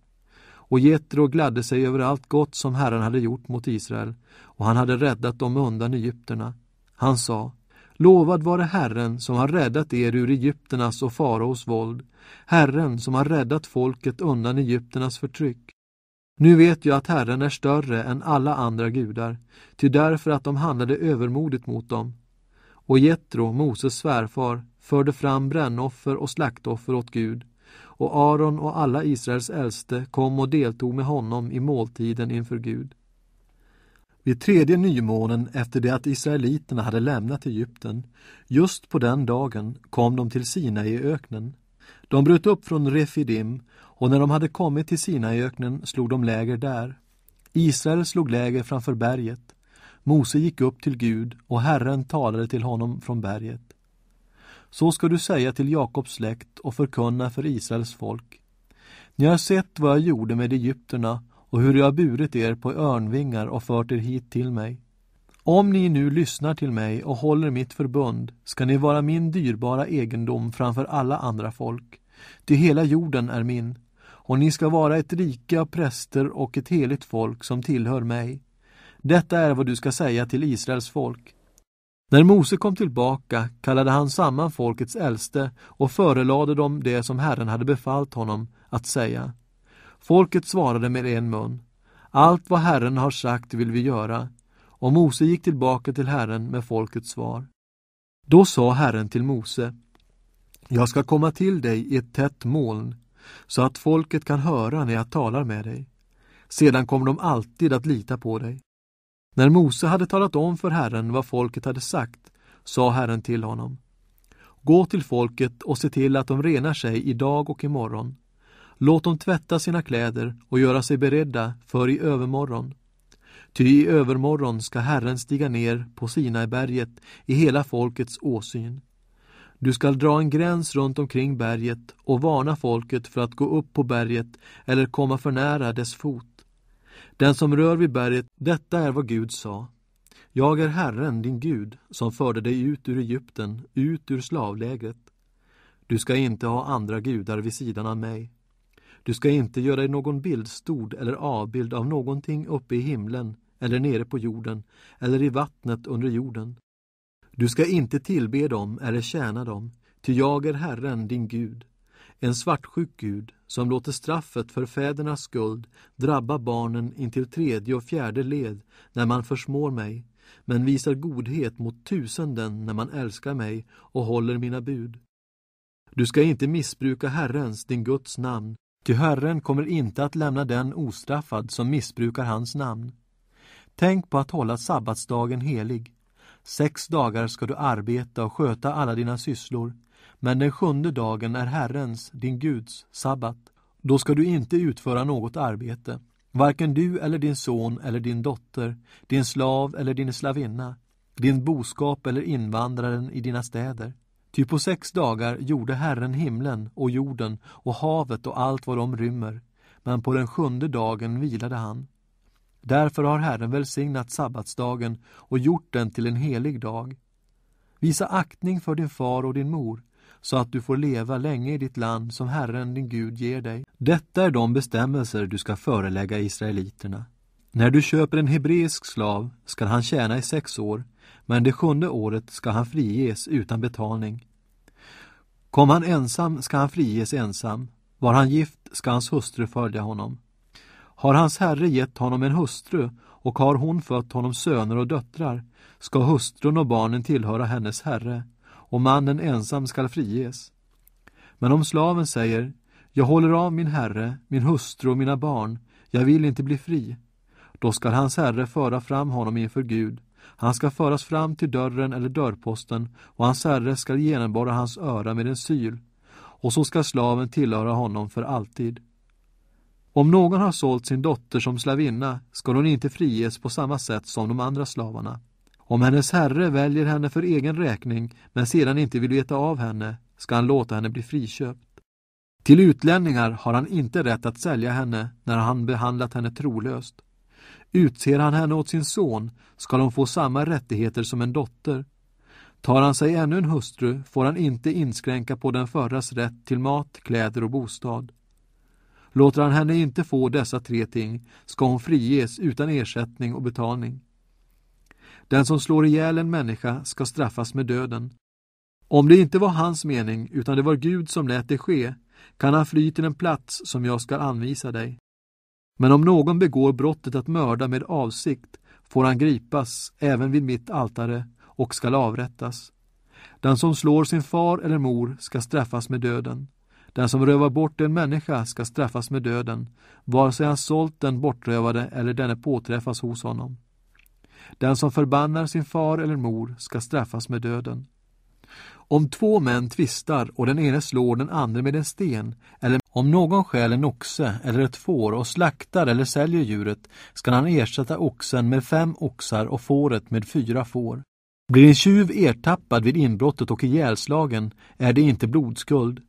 Och Jetro gladde sig över allt gott som Herren hade gjort mot Israel, och han hade räddat dem undan Egypterna. Han sa, Lovad vare Herren som har räddat er ur Egypternas och faraos våld, Herren som har räddat folket undan Egypternas förtryck. Nu vet jag att Herren är större än alla andra gudar, ty därför att de handlade övermodigt mot dem. Och Jetro, Moses svärfar, förde fram brännoffer och slaktoffer åt Gud, och Aron och alla Israels äldste kom och deltog med honom i måltiden inför Gud. Vid tredje nymånen efter det att israeliterna hade lämnat Egypten, just på den dagen kom de till Sina i öknen. De bröt upp från Refidim och när de hade kommit till Sina i öknen slog de läger där. Israel slog läger framför berget. Mose gick upp till Gud och Herren talade till honom från berget. Så ska du säga till Jakobs släkt och förkunna för Israels folk. Ni har sett vad jag gjorde med egyptierna och hur jag burit er på örnvingar och fört er hit till mig. Om ni nu lyssnar till mig och håller mitt förbund ska ni vara min dyrbara egendom framför alla andra folk, ty hela jorden är min, och ni ska vara ett rika präster och ett heligt folk som tillhör mig. Detta är vad du ska säga till Israels folk. När Mose kom tillbaka kallade han samman folkets äldste och förelade dem det som Herren hade befallt honom att säga. Folket svarade med en mun. Allt vad Herren har sagt vill vi göra. Och Mose gick tillbaka till Herren med folkets svar. Då sa Herren till Mose Jag ska komma till dig i ett tätt moln så att folket kan höra när jag talar med dig. Sedan kommer de alltid att lita på dig. När Mose hade talat om för Herren vad folket hade sagt sa Herren till honom Gå till folket och se till att de renar sig idag och imorgon Låt dem tvätta sina kläder och göra sig beredda för i övermorgon. Ty i övermorgon ska Herren stiga ner på Sinaiberget i hela folkets åsyn. Du skall dra en gräns runt omkring berget och varna folket för att gå upp på berget eller komma för nära dess fot. Den som rör vid berget, detta är vad Gud sa. Jag är Herren, din Gud, som förde dig ut ur Egypten, ut ur slavlägret. Du ska inte ha andra gudar vid sidan av mig. Du ska inte göra dig någon bildstod eller avbild av någonting uppe i himlen eller nere på jorden eller i vattnet under jorden. Du ska inte tillbe dem eller tjäna dem, ty jag är Herren, din Gud, en svartsjuk Gud som låter straffet för fädernas skuld drabba barnen intill tredje och fjärde led när man försmår mig, men visar godhet mot tusenden när man älskar mig och håller mina bud. Du ska inte missbruka Herrens, din Guds namn, Ty Herren kommer inte att lämna den ostraffad som missbrukar hans namn. Tänk på att hålla sabbatsdagen helig. Sex dagar ska du arbeta och sköta alla dina sysslor, men den sjunde dagen är Herrens, din Guds, sabbat. Då ska du inte utföra något arbete, varken du eller din son eller din dotter, din slav eller din slavinna, din boskap eller invandraren i dina städer, Ty på sex dagar gjorde Herren himlen och jorden och havet och allt vad de rymmer, men på den sjunde dagen vilade han. Därför har Herren välsignat sabbatsdagen och gjort den till en helig dag. Visa aktning för din far och din mor, så att du får leva länge i ditt land som Herren din Gud ger dig. Detta är de bestämmelser du ska förelägga israeliterna. När du köper en hebreisk slav skall han tjäna i sex år men det sjunde året ska han friges utan betalning. Kom han ensam ska han friges ensam, var han gift ska hans hustru följa honom. Har hans herre gett honom en hustru och har hon fött honom söner och döttrar, ska hustrun och barnen tillhöra hennes herre, och mannen ensam skall friges. Men om slaven säger, jag håller av min herre, min hustru och mina barn, jag vill inte bli fri, då skall hans herre föra fram honom inför Gud, han ska föras fram till dörren eller dörrposten och hans herre ska genomborra hans öra med en syl och så ska slaven tillhöra honom för alltid. Om någon har sålt sin dotter som slavinna ska hon inte friges på samma sätt som de andra slavarna. Om hennes herre väljer henne för egen räkning men sedan inte vill veta av henne ska han låta henne bli friköpt. Till utlänningar har han inte rätt att sälja henne när han behandlat henne trolöst. Utser han henne åt sin son skall hon få samma rättigheter som en dotter. Tar han sig ännu en hustru får han inte inskränka på den förras rätt till mat, kläder och bostad. Låter han henne inte få dessa tre ting ska hon friges utan ersättning och betalning. Den som slår ihjäl en människa ska straffas med döden. Om det inte var hans mening utan det var Gud som lät det ske kan han fly till en plats som jag ska anvisa dig. Men om någon begår brottet att mörda med avsikt får han gripas även vid mitt altare och skall avrättas. Den som slår sin far eller mor ska straffas med döden. Den som rövar bort en människa ska straffas med döden, vare sig han sålt den bortrövade eller denne påträffas hos honom. Den som förbannar sin far eller mor ska straffas med döden. Om två män tvistar och den ene slår den andra med en sten, eller om någon stjäl en oxe eller ett får och slaktar eller säljer djuret, skall han ersätta oxen med fem oxar och fåret med fyra får. Blir en tjuv ertappad vid inbrottet och ihjälslagen är det inte blodskuld.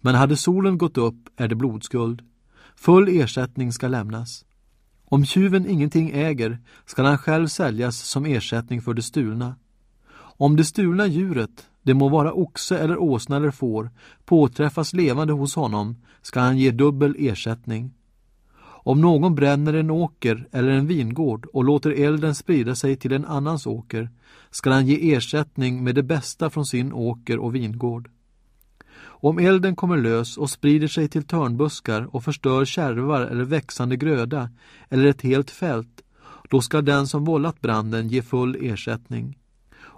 Men hade solen gått upp är det blodskuld. Full ersättning ska lämnas. Om tjuven ingenting äger skall han själv säljas som ersättning för det stulna. Om det stulna djuret det må vara oxe eller åsna eller får, påträffas levande hos honom ska han ge dubbel ersättning. Om någon bränner en åker eller en vingård och låter elden sprida sig till en annans åker ska han ge ersättning med det bästa från sin åker och vingård. Om elden kommer lös och sprider sig till törnbuskar och förstör kärvar eller växande gröda eller ett helt fält, då ska den som vållat branden ge full ersättning.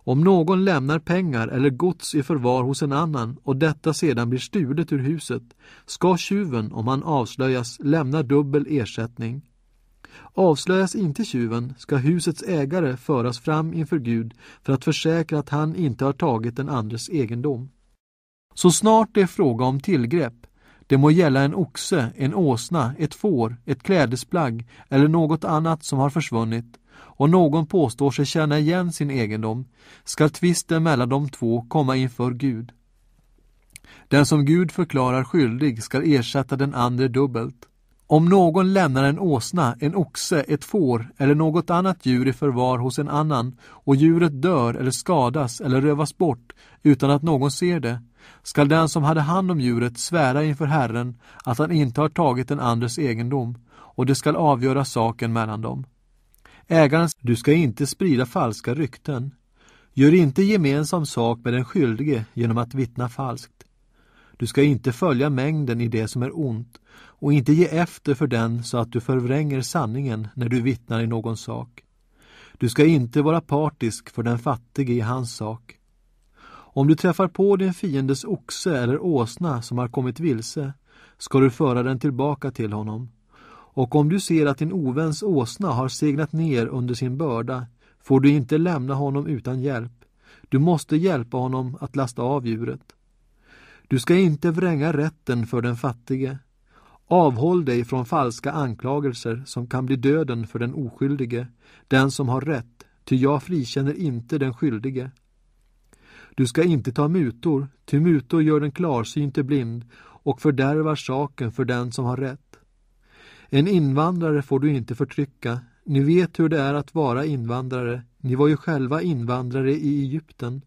Om någon lämnar pengar eller gods i förvar hos en annan och detta sedan blir stulet ur huset, ska tjuven, om han avslöjas, lämna dubbel ersättning. Avslöjas inte tjuven ska husets ägare föras fram inför Gud för att försäkra att han inte har tagit den andres egendom. Så snart det är fråga om tillgrepp, det må gälla en oxe, en åsna, ett får, ett klädesplagg eller något annat som har försvunnit, och någon påstår sig känna igen sin egendom, skall tvisten mellan de två komma inför Gud. Den som Gud förklarar skyldig skall ersätta den andre dubbelt. Om någon lämnar en åsna, en oxe, ett får eller något annat djur i förvar hos en annan och djuret dör eller skadas eller rövas bort utan att någon ser det, skall den som hade hand om djuret svära inför Herren att han inte har tagit den andres egendom och det skall avgöra saken mellan dem. Ägaren du ska inte sprida falska rykten. Gör inte gemensam sak med den skyldige genom att vittna falskt. Du ska inte följa mängden i det som är ont och inte ge efter för den så att du förvränger sanningen när du vittnar i någon sak. Du ska inte vara partisk för den fattige i hans sak. Om du träffar på din fiendes oxe eller åsna som har kommit vilse ska du föra den tillbaka till honom och om du ser att din oväns åsna har segnat ner under sin börda får du inte lämna honom utan hjälp. Du måste hjälpa honom att lasta av djuret. Du ska inte vränga rätten för den fattige. Avhåll dig från falska anklagelser som kan bli döden för den oskyldige, den som har rätt, ty jag frikänner inte den skyldige. Du ska inte ta mutor, ty mutor gör den klarsynte blind och fördärvar saken för den som har rätt. En invandrare får du inte förtrycka. Ni vet hur det är att vara invandrare. Ni var ju själva invandrare i Egypten.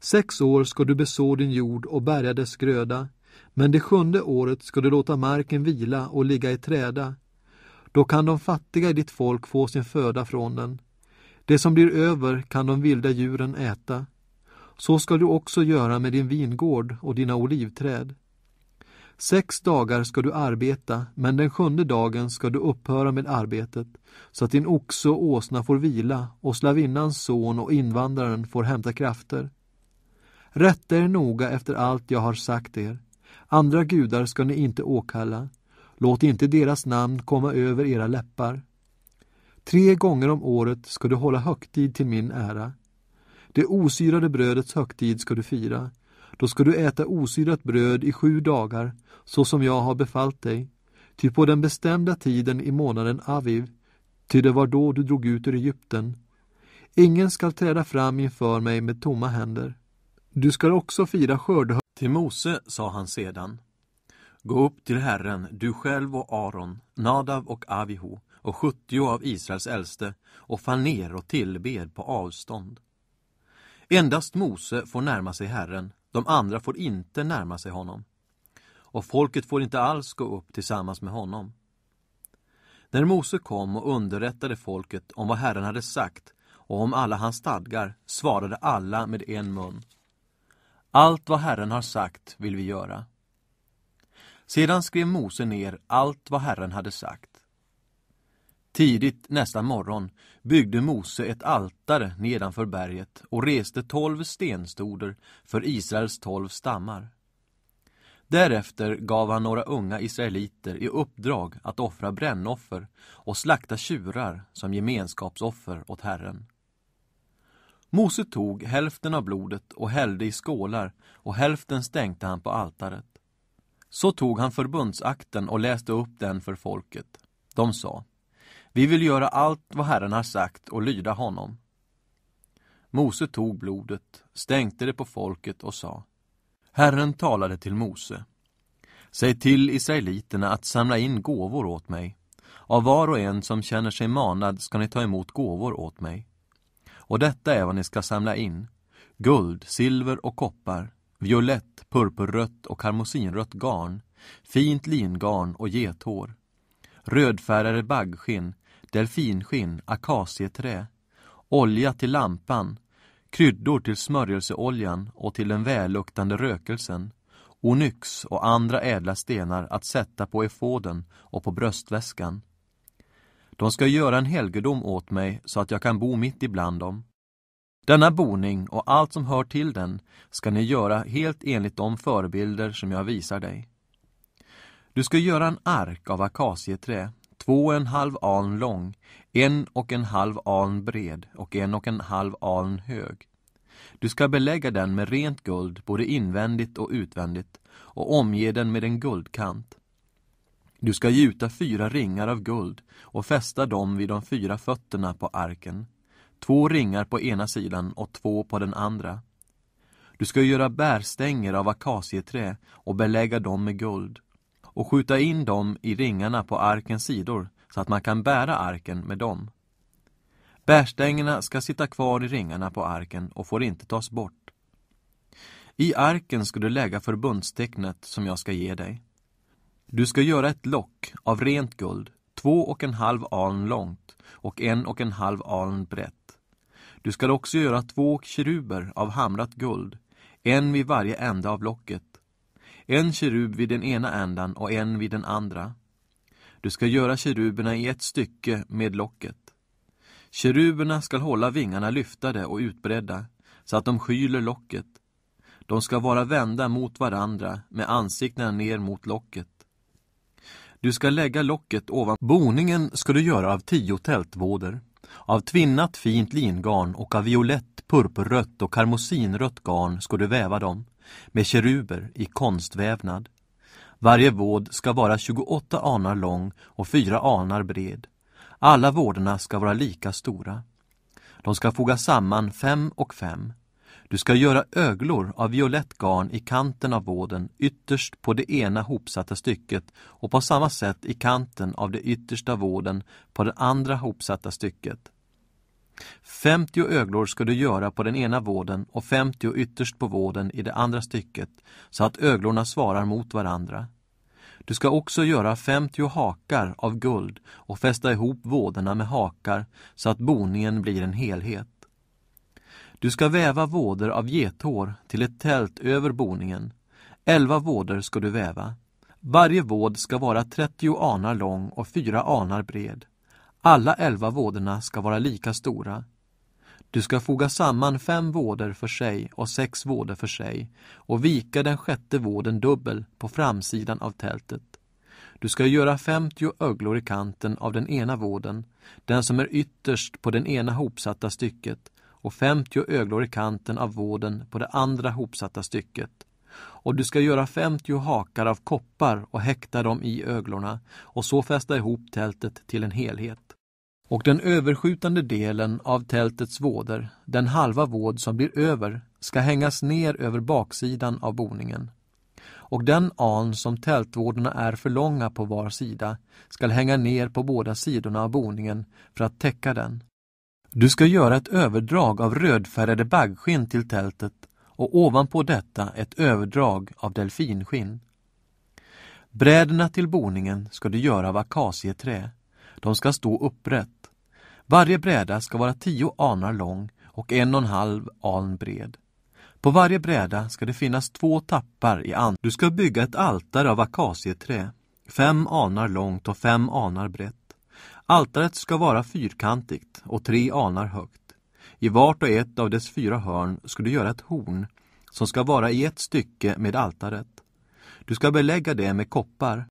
Sex år ska du beså din jord och bärga dess gröda, men det sjunde året ska du låta marken vila och ligga i träda. Då kan de fattiga i ditt folk få sin föda från den. Det som blir över kan de vilda djuren äta. Så ska du också göra med din vingård och dina olivträd. Sex dagar ska du arbeta, men den sjunde dagen ska du upphöra med arbetet, så att din oxe och åsna får vila och slavinnans son och invandraren får hämta krafter. Rätta er noga efter allt jag har sagt er. Andra gudar ska ni inte åkalla. Låt inte deras namn komma över era läppar. Tre gånger om året ska du hålla högtid till min ära. Det osyrade brödets högtid ska du fira då ska du äta osyrat bröd i sju dagar, så som jag har befallt dig. Ty på den bestämda tiden i månaden Aviv, ty det var då du drog ut ur Egypten. Ingen skall träda fram inför mig med tomma händer. Du skall också fira skördehöst. Till Mose sa han sedan Gå upp till Herren, du själv och Aron, Nadav och Avihu och sjuttio av Israels äldste och fall ner och tillbed på avstånd. Endast Mose får närma sig Herren, de andra får inte närma sig honom. Och folket får inte alls gå upp tillsammans med honom. När Mose kom och underrättade folket om vad Herren hade sagt och om alla hans stadgar svarade alla med en mun. Allt vad Herren har sagt vill vi göra. Sedan skrev Mose ner allt vad Herren hade sagt Tidigt nästa morgon byggde Mose ett altare nedanför berget och reste tolv stenstoder för Israels tolv stammar. Därefter gav han några unga israeliter i uppdrag att offra brännoffer och slakta tjurar som gemenskapsoffer åt Herren. Mose tog hälften av blodet och hällde i skålar och hälften stänkte han på altaret. Så tog han förbundsakten och läste upp den för folket. De sa vi vill göra allt vad Herren har sagt och lyda honom. Mose tog blodet, stänkte det på folket och sa Herren talade till Mose Säg till israeliterna att samla in gåvor åt mig. Av var och en som känner sig manad ska ni ta emot gåvor åt mig. Och detta är vad ni ska samla in. Guld, silver och koppar, violett, purpurrött och karmosinrött garn, fint lingarn och gethår, rödfärgade baggskinn, delfinskinn, akacieträ, olja till lampan, kryddor till smörjelseoljan och till den välluktande rökelsen, onyx och andra ädla stenar att sätta på efoden och på bröstväskan. De ska göra en helgedom åt mig så att jag kan bo mitt ibland dem. Denna boning och allt som hör till den ska ni göra helt enligt de förebilder som jag visar dig. Du ska göra en ark av akacieträ två och en halv aln lång, en och en halv aln bred och en och en halv aln hög. Du ska belägga den med rent guld, både invändigt och utvändigt, och omge den med en guldkant. Du ska gjuta fyra ringar av guld och fästa dem vid de fyra fötterna på arken, två ringar på ena sidan och två på den andra. Du ska göra bärstänger av akacieträ och belägga dem med guld och skjuta in dem i ringarna på arkens sidor så att man kan bära arken med dem. Bärstängerna ska sitta kvar i ringarna på arken och får inte tas bort. I arken ska du lägga förbundstecknet som jag ska ge dig. Du ska göra ett lock av rent guld, två och en halv aln långt och en och en halv aln brett. Du ska också göra två keruber av hamrat guld, en vid varje ände av locket en kerub vid den ena ändan och en vid den andra. Du ska göra keruberna i ett stycke med locket. Keruberna ska hålla vingarna lyftade och utbredda så att de skyler locket. De ska vara vända mot varandra med ansiktena ner mot locket. Du ska lägga locket ovan. Boningen ska du göra av tio tältvåder, av tvinnat fint lingarn och av violett, purpurrött och karmosinrött garn ska du väva dem med keruber i konstvävnad. Varje våd ska vara 28 anar lång och 4 anar bred. Alla vårderna ska vara lika stora. De ska fogas samman fem och fem. Du ska göra öglor av violett garn i kanten av våden ytterst på det ena hopsatta stycket och på samma sätt i kanten av det yttersta våden på det andra hopsatta stycket. 50 öglor ska du göra på den ena våden och 50 ytterst på våden i det andra stycket så att öglorna svarar mot varandra. Du ska också göra 50 hakar av guld och fästa ihop våderna med hakar så att boningen blir en helhet. Du ska väva våder av gethår till ett tält över boningen. Elva våder ska du väva. Varje våd ska vara 30 anar lång och 4 anar bred. Alla elva våderna ska vara lika stora. Du ska foga samman fem våder för sig och sex våder för sig och vika den sjätte våden dubbel på framsidan av tältet. Du ska göra femtio öglor i kanten av den ena våden, den som är ytterst på den ena hopsatta stycket och femtio öglor i kanten av våden på det andra hopsatta stycket. Och du ska göra femtio hakar av koppar och häkta dem i öglorna och så fästa ihop tältet till en helhet. Och den överskjutande delen av tältets våder, den halva våd som blir över, ska hängas ner över baksidan av boningen. Och den an som tältvårdarna är för långa på var sida ska hänga ner på båda sidorna av boningen för att täcka den. Du ska göra ett överdrag av rödfärgade baggskinn till tältet och ovanpå detta ett överdrag av delfinskinn. Bräderna till boningen ska du göra av akacieträ. De ska stå upprätt. Varje bräda ska vara tio anar lång och en och en halv aln bred. På varje bräda ska det finnas två tappar i and. Du ska bygga ett altare av akacieträ, fem anar långt och fem anar brett. Altaret ska vara fyrkantigt och tre anar högt. I vart och ett av dess fyra hörn ska du göra ett horn som ska vara i ett stycke med altaret. Du ska belägga det med koppar.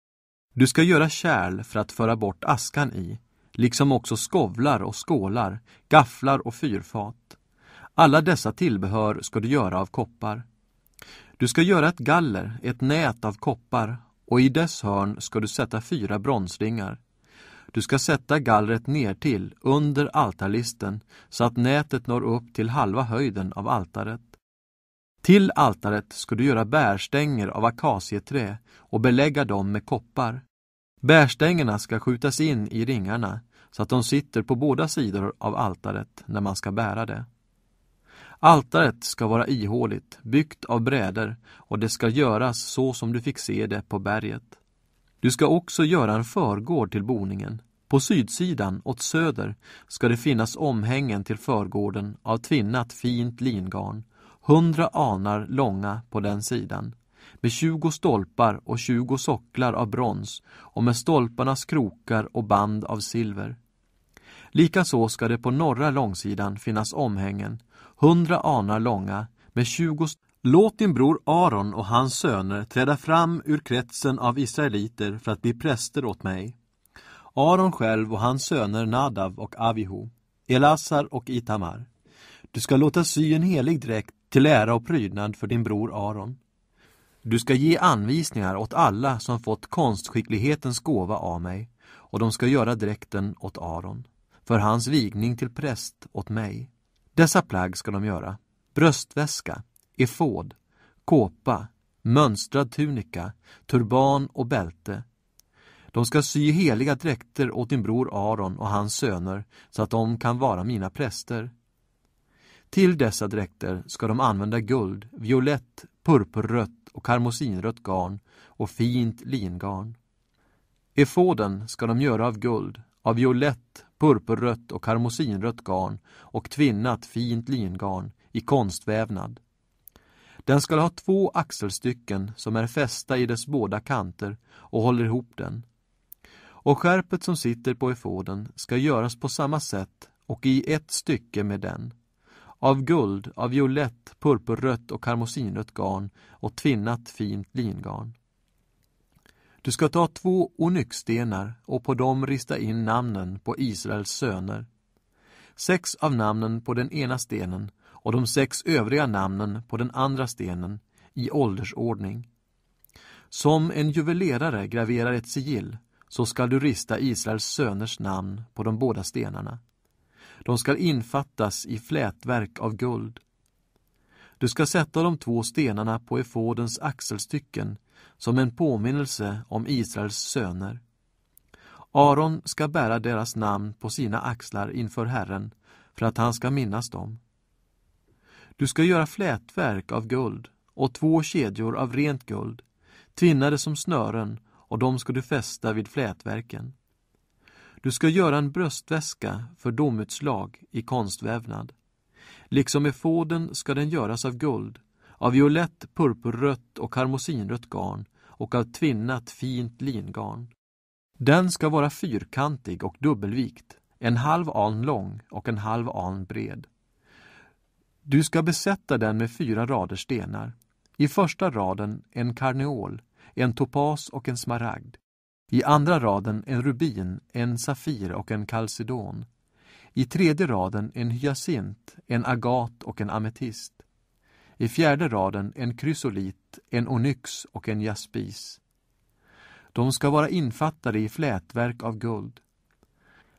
Du ska göra kärl för att föra bort askan i, liksom också skovlar och skålar, gafflar och fyrfat. Alla dessa tillbehör ska du göra av koppar. Du ska göra ett galler, ett nät av koppar och i dess hörn ska du sätta fyra bronsringar. Du ska sätta gallret nertill under altarlisten så att nätet når upp till halva höjden av altaret. Till altaret ska du göra bärstänger av akacieträ och belägga dem med koppar. Bärstängerna ska skjutas in i ringarna så att de sitter på båda sidor av altaret när man ska bära det. Altaret ska vara ihåligt, byggt av bräder och det ska göras så som du fick se det på berget. Du ska också göra en förgård till boningen. På sydsidan, åt söder, ska det finnas omhängen till förgården av tvinnat fint lingarn hundra anar långa på den sidan, med tjugo stolpar och tjugo socklar av brons och med stolparnas krokar och band av silver. Likaså ska det på norra långsidan finnas omhängen, hundra anar långa, med tjugo Låt din bror Aron och hans söner träda fram ur kretsen av israeliter för att bli präster åt mig. Aron själv och hans söner Nadav och Avihu, Elasar och Itamar. Du ska låta sy en helig dräkt till ära och prydnad för din bror Aron. Du ska ge anvisningar åt alla som fått konstskicklighetens gåva av mig, och de ska göra dräkten åt Aron, för hans vigning till präst åt mig. Dessa plagg ska de göra, bröstväska, efod, kåpa, mönstrad tunika, turban och bälte. De ska sy heliga dräkter åt din bror Aron och hans söner så att de kan vara mina präster till dessa dräkter ska de använda guld, violett, purpurrött och karmosinrött garn och fint lingarn. Efoden ska de göra av guld, av violett, purpurrött och karmosinrött garn och tvinnat fint lingarn i konstvävnad. Den ska ha två axelstycken som är fästa i dess båda kanter och håller ihop den. Och skärpet som sitter på efoden ska göras på samma sätt och i ett stycke med den av guld, av violett, purpurrött och karmosinrött garn och tvinnat fint lingarn. Du ska ta två onyxstenar och på dem rista in namnen på Israels söner. Sex av namnen på den ena stenen och de sex övriga namnen på den andra stenen i åldersordning. Som en juvelerare graverar ett sigill så skall du rista Israels söners namn på de båda stenarna. De skall infattas i flätverk av guld. Du ska sätta de två stenarna på efodens axelstycken som en påminnelse om Israels söner. Aron ska bära deras namn på sina axlar inför Herren för att han ska minnas dem. Du ska göra flätverk av guld och två kedjor av rent guld, tvinnade som snören, och de ska du fästa vid flätverken. Du ska göra en bröstväska för domutslag i konstvävnad. Liksom efoden ska den göras av guld, av violett, purpurrött och karmosinrött garn och av tvinnat fint lingarn. Den ska vara fyrkantig och dubbelvikt, en halv aln lång och en halv aln bred. Du ska besätta den med fyra rader stenar. I första raden en karneol, en topas och en smaragd. I andra raden en rubin, en safir och en kalcedon. I tredje raden en hyacint, en agat och en ametist. I fjärde raden en krysolit, en onyx och en jaspis. De ska vara infattade i flätverk av guld.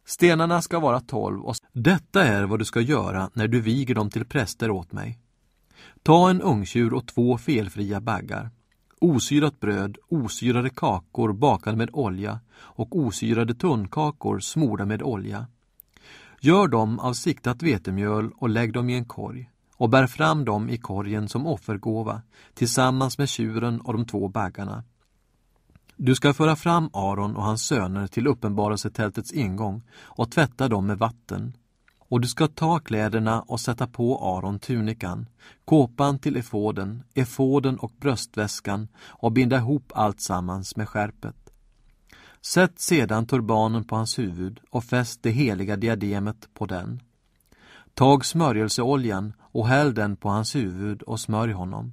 Stenarna ska vara tolv och detta är vad du ska göra när du viger dem till präster åt mig. Ta en ungtjur och två felfria baggar osyrat bröd, osyrade kakor bakade med olja och osyrade tunnkakor smorda med olja. Gör dem av siktat vetemjöl och lägg dem i en korg och bär fram dem i korgen som offergåva tillsammans med tjuren och de två baggarna. Du ska föra fram Aron och hans söner till uppenbarelsetältets ingång och tvätta dem med vatten och du ska ta kläderna och sätta på Aron tunikan, kåpan till efoden, efoden och bröstväskan och binda ihop allt sammans med skärpet. Sätt sedan turbanen på hans huvud och fäst det heliga diademet på den. Tag smörjelseoljan och häll den på hans huvud och smörj honom.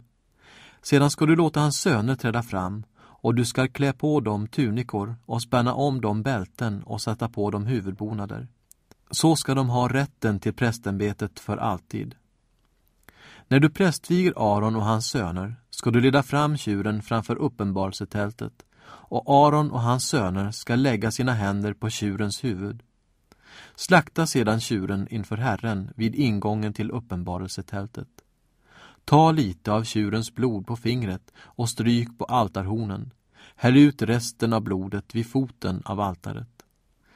Sedan ska du låta hans söner träda fram och du skall klä på dem tunikor och spänna om dem bälten och sätta på dem huvudbonader så ska de ha rätten till prästämbetet för alltid. När du prästviger Aron och hans söner ska du leda fram tjuren framför uppenbarelsetältet och Aron och hans söner ska lägga sina händer på tjurens huvud. Slakta sedan tjuren inför Herren vid ingången till uppenbarelsetältet. Ta lite av tjurens blod på fingret och stryk på altarhornen. Häll ut resten av blodet vid foten av altaret.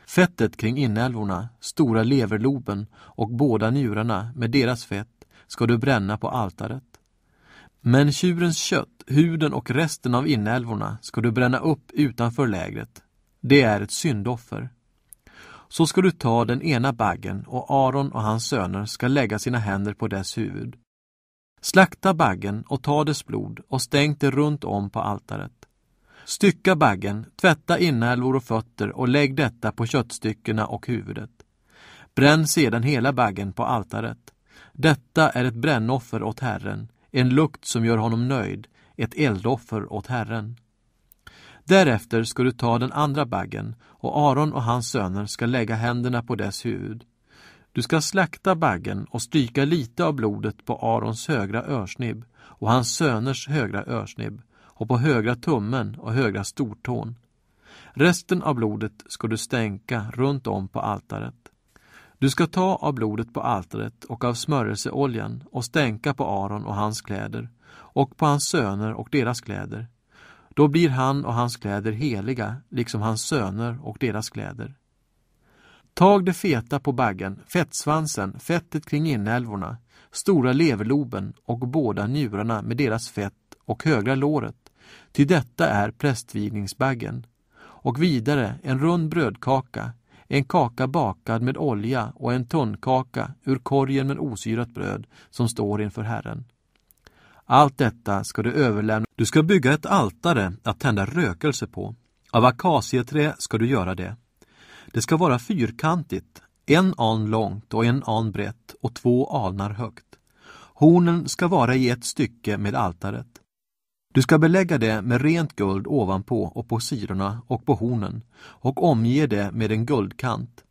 Fettet kring inälvorna, stora leverloben och båda njurarna med deras fett ska du bränna på altaret. Men tjurens kött, huden och resten av inälvorna ska du bränna upp utanför lägret. Det är ett syndoffer. Så ska du ta den ena baggen och Aron och hans söner ska lägga sina händer på dess huvud. Slakta baggen och ta dess blod och stänk det runt om på altaret. Stycka baggen, tvätta inälvor och fötter och lägg detta på köttstyckena och huvudet. Bränn sedan hela baggen på altaret. Detta är ett brännoffer åt Herren, en lukt som gör honom nöjd, ett eldoffer åt Herren. Därefter ska du ta den andra baggen och Aron och hans söner ska lägga händerna på dess huvud. Du ska slakta baggen och stryka lite av blodet på Arons högra örsnibb och hans söners högra örsnibb och på högra tummen och högra stortån. Resten av blodet ska du stänka runt om på altaret. Du ska ta av blodet på altaret och av smörjelseoljan och stänka på Aron och hans kläder och på hans söner och deras kläder. Då blir han och hans kläder heliga, liksom hans söner och deras kläder. Tag det feta på baggen, fettsvansen, fettet kring inälvorna, stora leverloben och båda njurarna med deras fett och högra låret till detta är prästvigningsbaggen. Och vidare en rund brödkaka, en kaka bakad med olja och en tunnkaka ur korgen med osyrat bröd som står inför Herren. Allt detta ska du överlämna. Du ska bygga ett altare att tända rökelse på. Av akacieträ ska du göra det. Det ska vara fyrkantigt, en an långt och en an brett och två alnar högt. Hornen ska vara i ett stycke med altaret. Du ska belägga det med rent guld ovanpå och på sidorna och på hornen och omge det med en guldkant.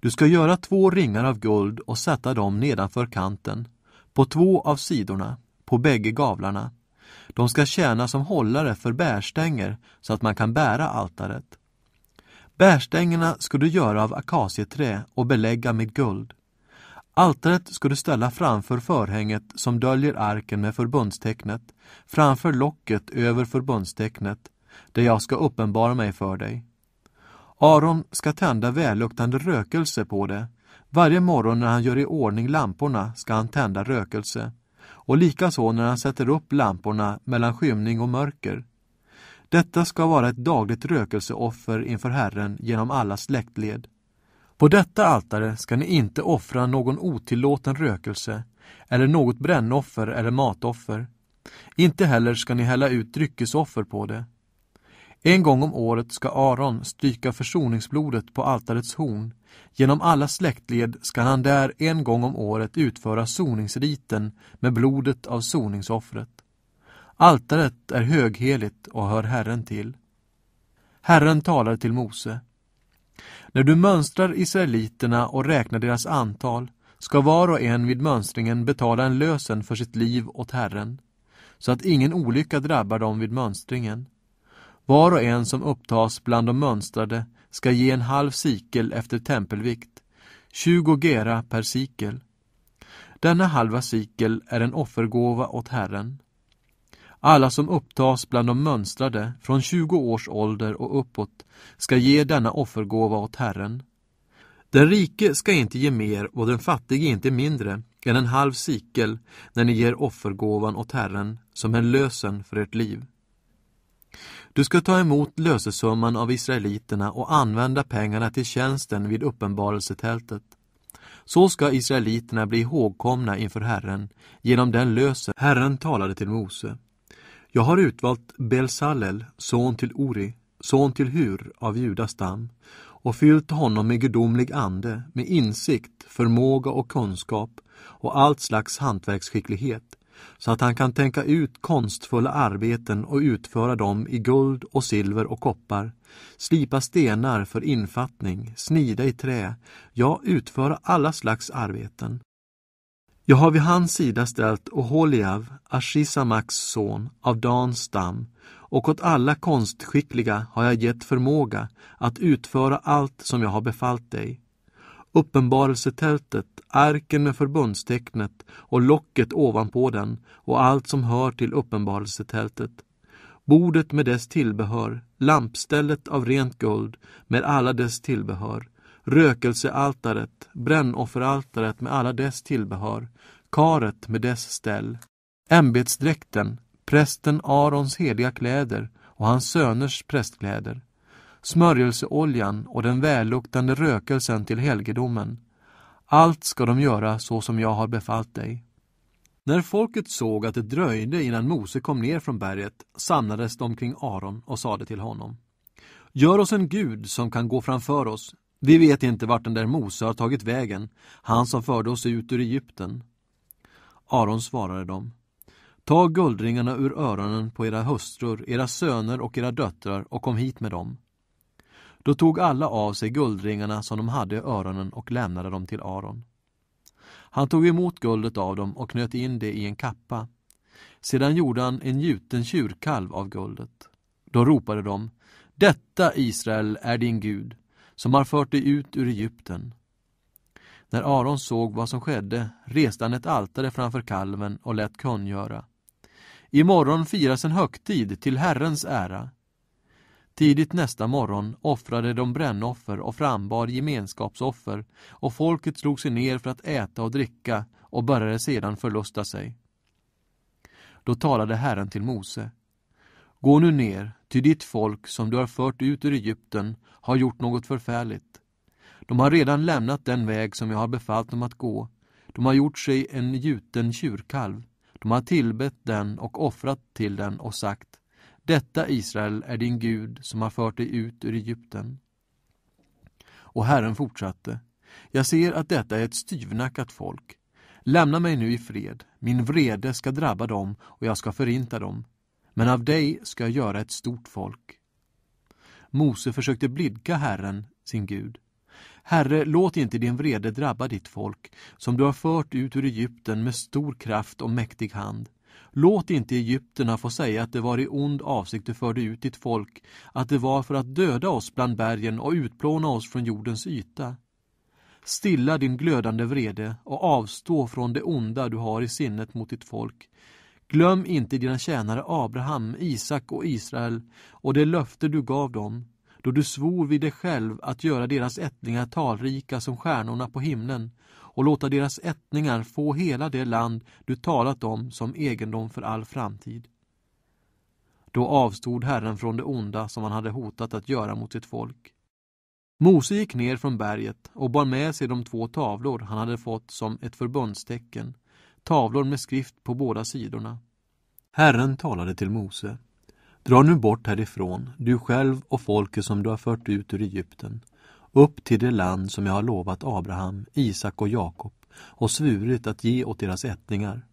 Du ska göra två ringar av guld och sätta dem nedanför kanten, på två av sidorna, på bägge gavlarna. De ska tjäna som hållare för bärstänger så att man kan bära altaret. Bärstängerna ska du göra av akacieträ och belägga med guld. Altaret ska du ställa framför förhänget som döljer arken med förbundstecknet, framför locket över förbundstecknet, där jag ska uppenbara mig för dig. Aron ska tända välluktande rökelse på det. Varje morgon när han gör i ordning lamporna ska han tända rökelse och likaså när han sätter upp lamporna mellan skymning och mörker. Detta ska vara ett dagligt rökelseoffer inför Herren genom alla släktled. På detta altare ska ni inte offra någon otillåten rökelse eller något brännoffer eller matoffer. Inte heller ska ni hälla ut dryckesoffer på det. En gång om året ska Aron stryka försoningsblodet på altarets horn. Genom alla släktled ska han där en gång om året utföra soningsriten med blodet av soningsoffret. Altaret är högheligt och hör Herren till. Herren talar till Mose. När du mönstrar israeliterna och räknar deras antal ska var och en vid mönstringen betala en lösen för sitt liv åt Herren, så att ingen olycka drabbar dem vid mönstringen. Var och en som upptas bland de mönstrade ska ge en halv sikel efter tempelvikt, 20 gera per sikel. Denna halva sikel är en offergåva åt Herren. Alla som upptas bland de mönstrade från 20 års ålder och uppåt ska ge denna offergåva åt Herren. Den rike ska inte ge mer och den fattige inte mindre än en halv sikel när ni ger offergåvan åt Herren som en lösen för ert liv. Du ska ta emot lösesumman av israeliterna och använda pengarna till tjänsten vid uppenbarelsetältet. Så ska israeliterna bli ihågkomna inför Herren genom den lösen Herren talade till Mose. Jag har utvalt Belsalel, son till Uri, son till Hur av judastam och fyllt honom med gudomlig ande, med insikt, förmåga och kunskap och allt slags hantverksskicklighet, så att han kan tänka ut konstfulla arbeten och utföra dem i guld och silver och koppar, slipa stenar för infattning, snida i trä, ja, utföra alla slags arbeten jag har vid hans sida ställt Oholiab, Ashisamaks son, av Dans stam och åt alla konstskickliga har jag gett förmåga att utföra allt som jag har befallt dig. Uppenbarelsetältet, arken med förbundstecknet och locket ovanpå den och allt som hör till uppenbarelsetältet. Bordet med dess tillbehör, lampstället av rent guld med alla dess tillbehör, rökelsealtaret, brännofferaltaret med alla dess tillbehör, karet med dess ställ, ämbetsdräkten, prästen Arons heliga kläder och hans söners prästkläder, smörjelseoljan och den välluktande rökelsen till helgedomen. Allt ska de göra så som jag har befallt dig. När folket såg att det dröjde innan Mose kom ner från berget samlades de kring Aron och sade till honom. Gör oss en gud som kan gå framför oss, vi vet inte vart den där Mose har tagit vägen, han som förde oss ut ur Egypten. Aron svarade dem. Ta guldringarna ur öronen på era hustrur, era söner och era döttrar och kom hit med dem. Då tog alla av sig guldringarna som de hade i öronen och lämnade dem till Aron. Han tog emot guldet av dem och knöt in det i en kappa. Sedan gjorde han en gjuten tjurkalv av guldet. Då ropade de, Detta, Israel, är din Gud som har fört dig ut ur Egypten. När Aron såg vad som skedde reste han ett altare framför kalven och lät kungöra. Imorgon firas en högtid till Herrens ära. Tidigt nästa morgon offrade de brännoffer och frambar gemenskapsoffer och folket slog sig ner för att äta och dricka och började sedan förlusta sig. Då talade Herren till Mose. Gå nu ner Ty ditt folk som du har fört ut ur Egypten har gjort något förfärligt. De har redan lämnat den väg som jag har befallt dem att gå. De har gjort sig en gjuten tjurkalv. De har tillbett den och offrat till den och sagt Detta Israel är din Gud som har fört dig ut ur Egypten. Och Herren fortsatte Jag ser att detta är ett styvnackat folk. Lämna mig nu i fred, min vrede ska drabba dem och jag ska förinta dem men av dig ska jag göra ett stort folk. Mose försökte blidka Herren, sin Gud. Herre, låt inte din vrede drabba ditt folk, som du har fört ut ur Egypten med stor kraft och mäktig hand. Låt inte egyptierna få säga att det var i ond avsikt du förde ut ditt folk, att det var för att döda oss bland bergen och utplåna oss från jordens yta. Stilla din glödande vrede och avstå från det onda du har i sinnet mot ditt folk, Glöm inte dina tjänare Abraham, Isak och Israel och det löfte du gav dem, då du svor vid dig själv att göra deras ättlingar talrika som stjärnorna på himlen och låta deras ättlingar få hela det land du talat om som egendom för all framtid. Då avstod Herren från det onda som han hade hotat att göra mot sitt folk. Mose gick ner från berget och bar med sig de två tavlor han hade fått som ett förbundstecken tavlor med skrift på båda sidorna. Herren talade till Mose. Dra nu bort härifrån, du själv och folket som du har fört ut ur Egypten, upp till det land som jag har lovat Abraham, Isak och Jakob och svurit att ge åt deras ättlingar.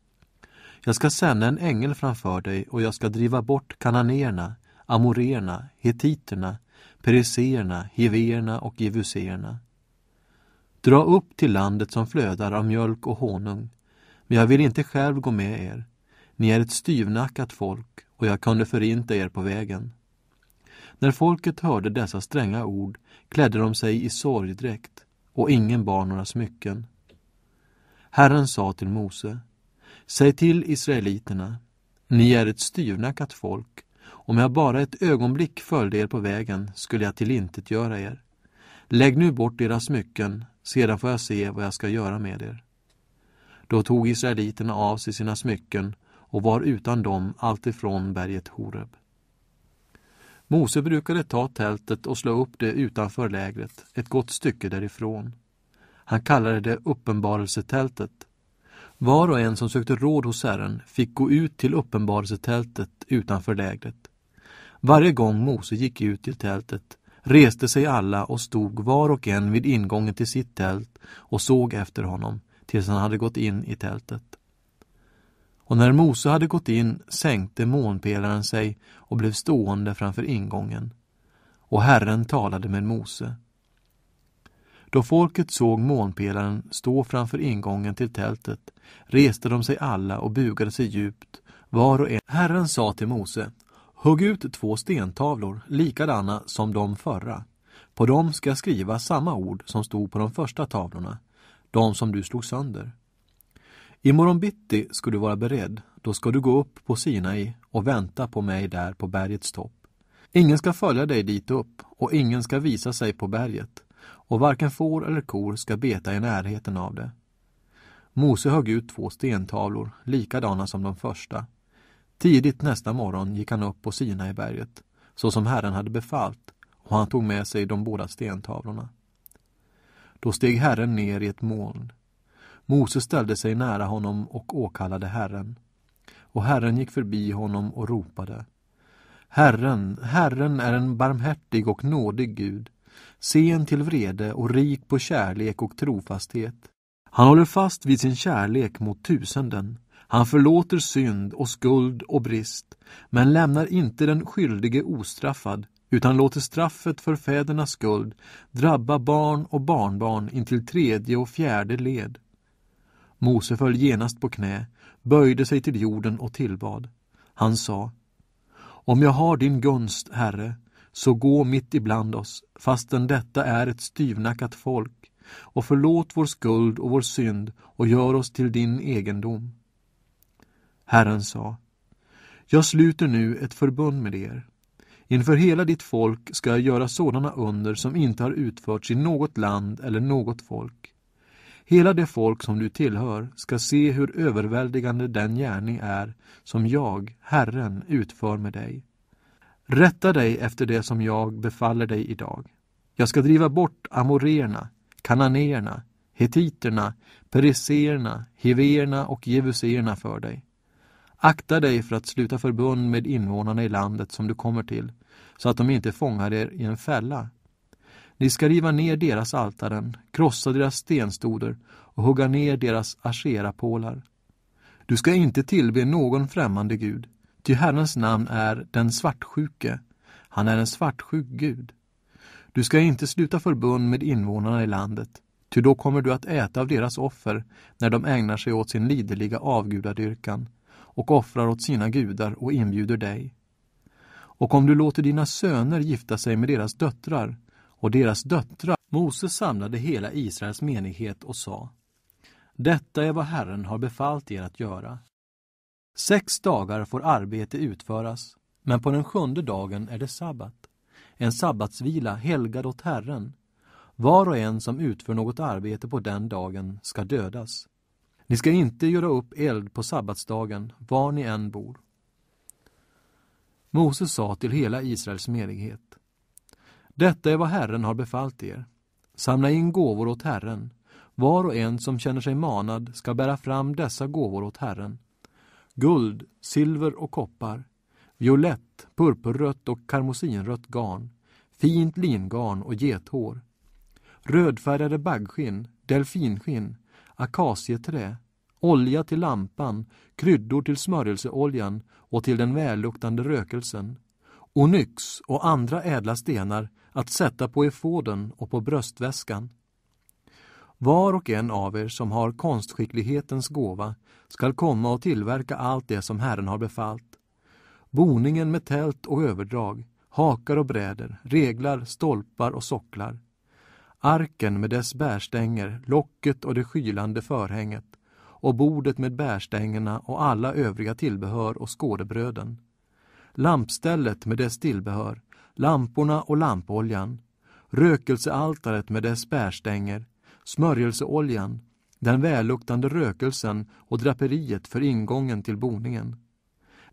Jag ska sända en ängel framför dig och jag ska driva bort kananéerna, amorerna, hetiterna, periseerna, hiverna och jevuseerna. Dra upp till landet som flödar av mjölk och honung, men jag vill inte själv gå med er. Ni är ett styvnackat folk och jag kunde förinta er på vägen. När folket hörde dessa stränga ord klädde de sig i sorgdräkt och ingen bar några smycken. Herren sa till Mose, säg till israeliterna, ni är ett styvnackat folk, om jag bara ett ögonblick följde er på vägen skulle jag tillintetgöra er. Lägg nu bort era smycken, sedan får jag se vad jag ska göra med er. Då tog israeliterna av sig sina smycken och var utan dem alltifrån berget Horeb. Mose brukade ta tältet och slå upp det utanför lägret, ett gott stycke därifrån. Han kallade det uppenbarelsetältet. Var och en som sökte råd hos Herren fick gå ut till uppenbarelsetältet utanför lägret. Varje gång Mose gick ut till tältet reste sig alla och stod var och en vid ingången till sitt tält och såg efter honom tills han hade gått in i tältet. Och när Mose hade gått in sänkte månpelaren sig och blev stående framför ingången. Och Herren talade med Mose. Då folket såg månpelaren stå framför ingången till tältet reste de sig alla och bugade sig djupt, var och en. Herren sa till Mose, hugg ut två stentavlor likadana som de förra. På dem ska skriva samma ord som stod på de första tavlorna de som du slog sönder. Imorgon bitti ska du vara beredd, då ska du gå upp på Sinai och vänta på mig där på bergets topp. Ingen ska följa dig dit upp och ingen ska visa sig på berget och varken får eller kor ska beta i närheten av det. Mose högg ut två stentavlor, likadana som de första. Tidigt nästa morgon gick han upp på Sinai berget, så som Herren hade befallt, och han tog med sig de båda stentavlorna. Då steg Herren ner i ett moln. Mose ställde sig nära honom och åkallade Herren. Och Herren gick förbi honom och ropade. Herren, Herren är en barmhärtig och nådig Gud, sen till vrede och rik på kärlek och trofasthet. Han håller fast vid sin kärlek mot tusenden. Han förlåter synd och skuld och brist, men lämnar inte den skyldige ostraffad utan låter straffet för fädernas skuld drabba barn och barnbarn intill tredje och fjärde led. Mose föll genast på knä, böjde sig till jorden och tillbad. Han sa Om jag har din gunst, Herre, så gå mitt ibland oss, fastän detta är ett styvnackat folk, och förlåt vår skuld och vår synd och gör oss till din egendom. Herren sa Jag sluter nu ett förbund med er Inför hela ditt folk ska jag göra sådana under som inte har utförts i något land eller något folk. Hela det folk som du tillhör ska se hur överväldigande den gärning är som jag, Herren, utför med dig. Rätta dig efter det som jag befaller dig idag. Jag ska driva bort amorerna, kananéerna, hetiterna, periseerna, hiverna och jevuseerna för dig. Akta dig för att sluta förbund med invånarna i landet som du kommer till, så att de inte fångar er i en fälla. Ni ska riva ner deras altaren, krossa deras stenstoder och hugga ner deras asherapålar. Du ska inte tillbe någon främmande gud, ty Herrens namn är den svartsjuke. Han är en svartsjuk gud. Du ska inte sluta förbund med invånarna i landet, ty då kommer du att äta av deras offer när de ägnar sig åt sin liderliga avgudadyrkan och offrar åt sina gudar och inbjuder dig. Och om du låter dina söner gifta sig med deras döttrar och deras döttrar Mose samlade hela Israels menighet och sa Detta är vad Herren har befallt er att göra. Sex dagar får arbete utföras, men på den sjunde dagen är det sabbat, en sabbatsvila helgad åt Herren. Var och en som utför något arbete på den dagen ska dödas. Ni ska inte göra upp eld på sabbatsdagen, var ni än bor. Moses sa till hela Israels menighet. Detta är vad Herren har befallt er. Samla in gåvor åt Herren. Var och en som känner sig manad ska bära fram dessa gåvor åt Herren. Guld, silver och koppar, violett, purpurrött och karmosinrött garn, fint lingarn och gethår, rödfärgade baggskinn, delfinskinn, akacieträ, olja till lampan, kryddor till smörjelseoljan och till den välluktande rökelsen, onyx och andra ädla stenar att sätta på efoden och på bröstväskan. Var och en av er som har konstskicklighetens gåva skall komma och tillverka allt det som Herren har befallt. Boningen med tält och överdrag, hakar och bräder, reglar, stolpar och socklar, arken med dess bärstänger, locket och det skylande förhänget och bordet med bärstängerna och alla övriga tillbehör och skådebröden. Lampstället med dess tillbehör, lamporna och lampoljan, rökelsealtaret med dess bärstänger, smörjelseoljan, den välluktande rökelsen och draperiet för ingången till boningen.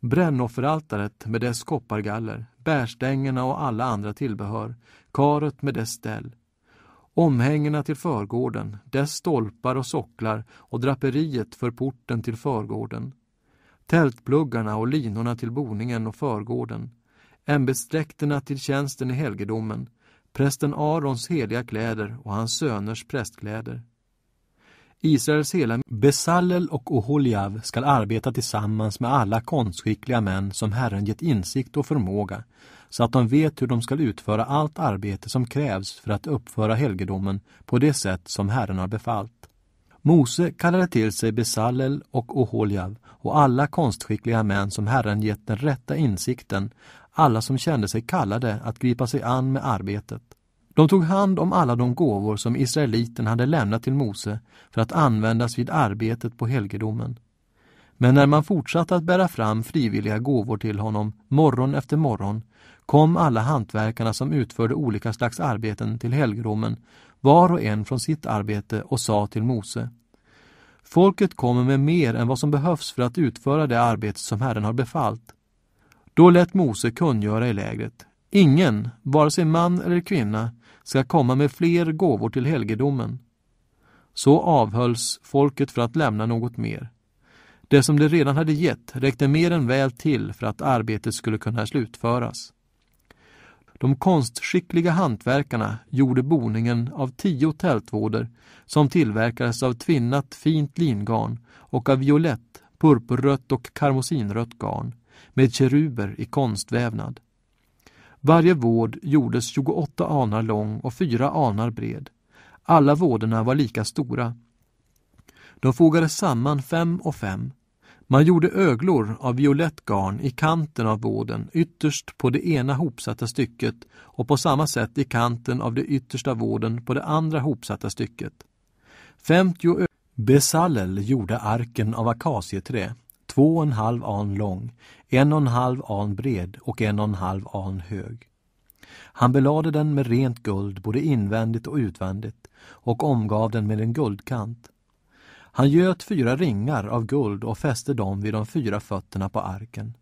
Brännofferaltaret med dess koppargaller, bärstängerna och alla andra tillbehör, karet med dess ställ, omhängena till förgården, dess stolpar och socklar och draperiet för porten till förgården, tältpluggarna och linorna till boningen och förgården, ämbetsdräkterna till tjänsten i helgedomen, prästen Arons heliga kläder och hans söners prästkläder. Israels hela Besallel och Oholjav skall arbeta tillsammans med alla konstskickliga män som Herren gett insikt och förmåga så att de vet hur de skall utföra allt arbete som krävs för att uppföra helgedomen på det sätt som Herren har befallt. Mose kallade till sig Besallel och Oholjav och alla konstskickliga män som Herren gett den rätta insikten, alla som kände sig kallade att gripa sig an med arbetet. De tog hand om alla de gåvor som israeliten hade lämnat till Mose för att användas vid arbetet på helgedomen. Men när man fortsatte att bära fram frivilliga gåvor till honom morgon efter morgon kom alla hantverkarna som utförde olika slags arbeten till helgromen, var och en från sitt arbete och sa till Mose Folket kommer med mer än vad som behövs för att utföra det arbete som Herren har befallt. Då lät Mose kungöra i lägret. Ingen, vare sig man eller kvinna, ska komma med fler gåvor till helgedomen. Så avhölls folket för att lämna något mer. Det som det redan hade gett räckte mer än väl till för att arbetet skulle kunna slutföras. De konstskickliga hantverkarna gjorde boningen av tio tältvåder som tillverkades av tvinnat fint lingarn och av violett, purpurrött och karmosinrött garn med keruber i konstvävnad. Varje våd gjordes 28 anar lång och 4 anar bred. Alla våderna var lika stora de fogades samman fem och fem. Man gjorde öglor av violett garn i kanten av våden, ytterst på det ena hopsatta stycket och på samma sätt i kanten av det yttersta våden på det andra hopsatta stycket. 50 Besallel gjorde arken av akacieträ, två och en halv an lång, en och en halv an bred och en och en halv an hög. Han belade den med rent guld både invändigt och utvändigt och omgav den med en guldkant. Han göt fyra ringar av guld och fäste dem vid de fyra fötterna på arken.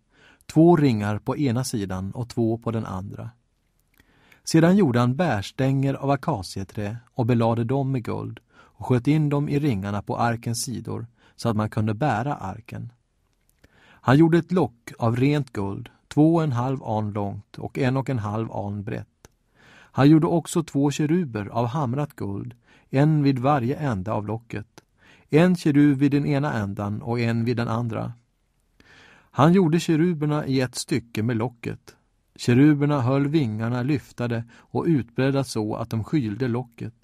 Två ringar på ena sidan och två på den andra. Sedan gjorde han bärstänger av akacieträ och belade dem med guld och sköt in dem i ringarna på arkens sidor så att man kunde bära arken. Han gjorde ett lock av rent guld, två och en halv an långt och en och en halv an brett. Han gjorde också två keruber av hamrat guld, en vid varje ände av locket en kerub vid den ena ändan och en vid den andra. Han gjorde keruberna i ett stycke med locket. Keruberna höll vingarna lyftade och utbredda så att de skylde locket.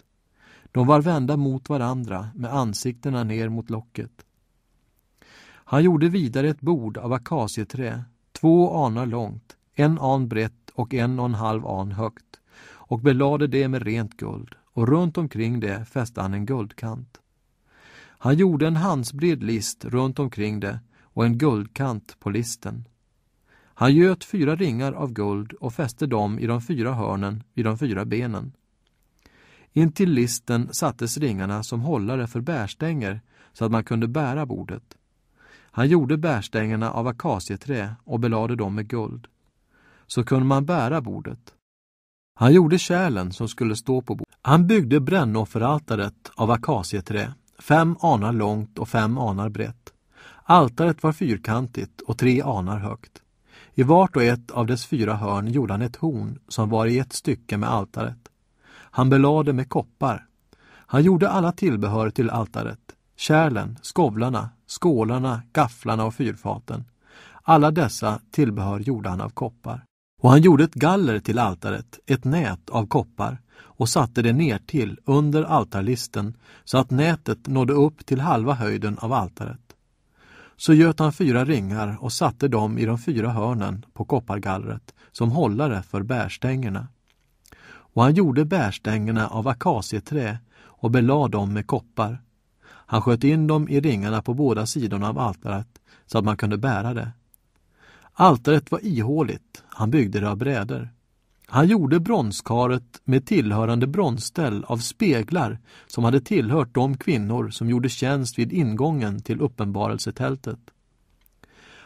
De var vända mot varandra med ansiktena ner mot locket. Han gjorde vidare ett bord av akacieträ, två anar långt, en an brett och en och en halv an högt och belade det med rent guld och runt omkring det fäste han en guldkant. Han gjorde en handsbred list runt omkring det och en guldkant på listen. Han göt fyra ringar av guld och fäste dem i de fyra hörnen vid de fyra benen. Intill listen sattes ringarna som hållare för bärstänger så att man kunde bära bordet. Han gjorde bärstängerna av akacieträ och belade dem med guld. Så kunde man bära bordet. Han gjorde kärlen som skulle stå på bordet. Han byggde brännofferaltaret av akacieträ fem anar långt och fem anar brett. Altaret var fyrkantigt och tre anar högt. I vart och ett av dess fyra hörn gjorde han ett horn som var i ett stycke med altaret. Han belade med koppar. Han gjorde alla tillbehör till altaret. Kärlen, skovlarna, skålarna, gafflarna och fyrfaten. Alla dessa tillbehör gjorde han av koppar. Och han gjorde ett galler till altaret, ett nät av koppar och satte det ner till under altarlisten så att nätet nådde upp till halva höjden av altaret. Så göt han fyra ringar och satte dem i de fyra hörnen på koppargallret som hållare för bärstängerna. Och han gjorde bärstängerna av akacieträ och belade dem med koppar. Han sköt in dem i ringarna på båda sidorna av altaret så att man kunde bära det. Altaret var ihåligt, han byggde det av brädor. Han gjorde bronskaret med tillhörande bronsställ av speglar som hade tillhört de kvinnor som gjorde tjänst vid ingången till uppenbarelsetältet.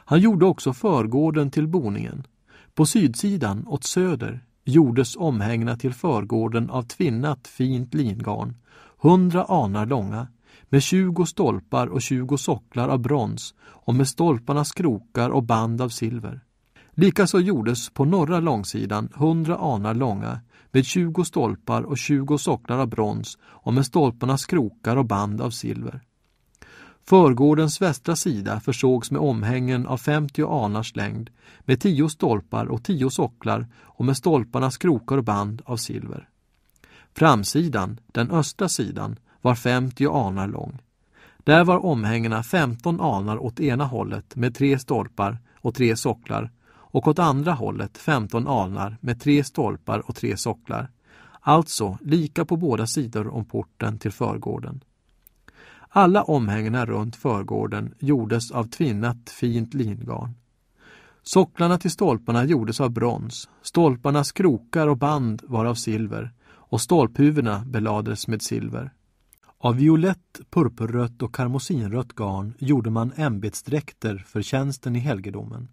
Han gjorde också förgården till boningen. På sydsidan, åt söder, gjordes omhängna till förgården av tvinnat fint lingarn, hundra anar långa, med tjugo stolpar och tjugo socklar av brons och med stolparnas krokar och band av silver. Likaså gjordes på norra långsidan 100 anar långa med 20 stolpar och 20 socklar av brons och med stolparnas krokar och band av silver. Förgårdens västra sida försågs med omhängen av 50 anars längd med 10 stolpar och 10 socklar och med stolparnas krokar och band av silver. Framsidan, den östra sidan, var 50 anar lång. Där var omhängena 15 anar åt ena hållet med 3 stolpar och 3 socklar och åt andra hållet 15 alnar med tre stolpar och tre socklar. Alltså lika på båda sidor om porten till förgården. Alla omhängena runt förgården gjordes av tvinnat fint lingarn. Socklarna till stolparna gjordes av brons, stolparnas krokar och band var av silver och stolphuvudena belades med silver. Av violett, purpurrött och karmosinrött garn gjorde man ämbetsdräkter för tjänsten i helgedomen.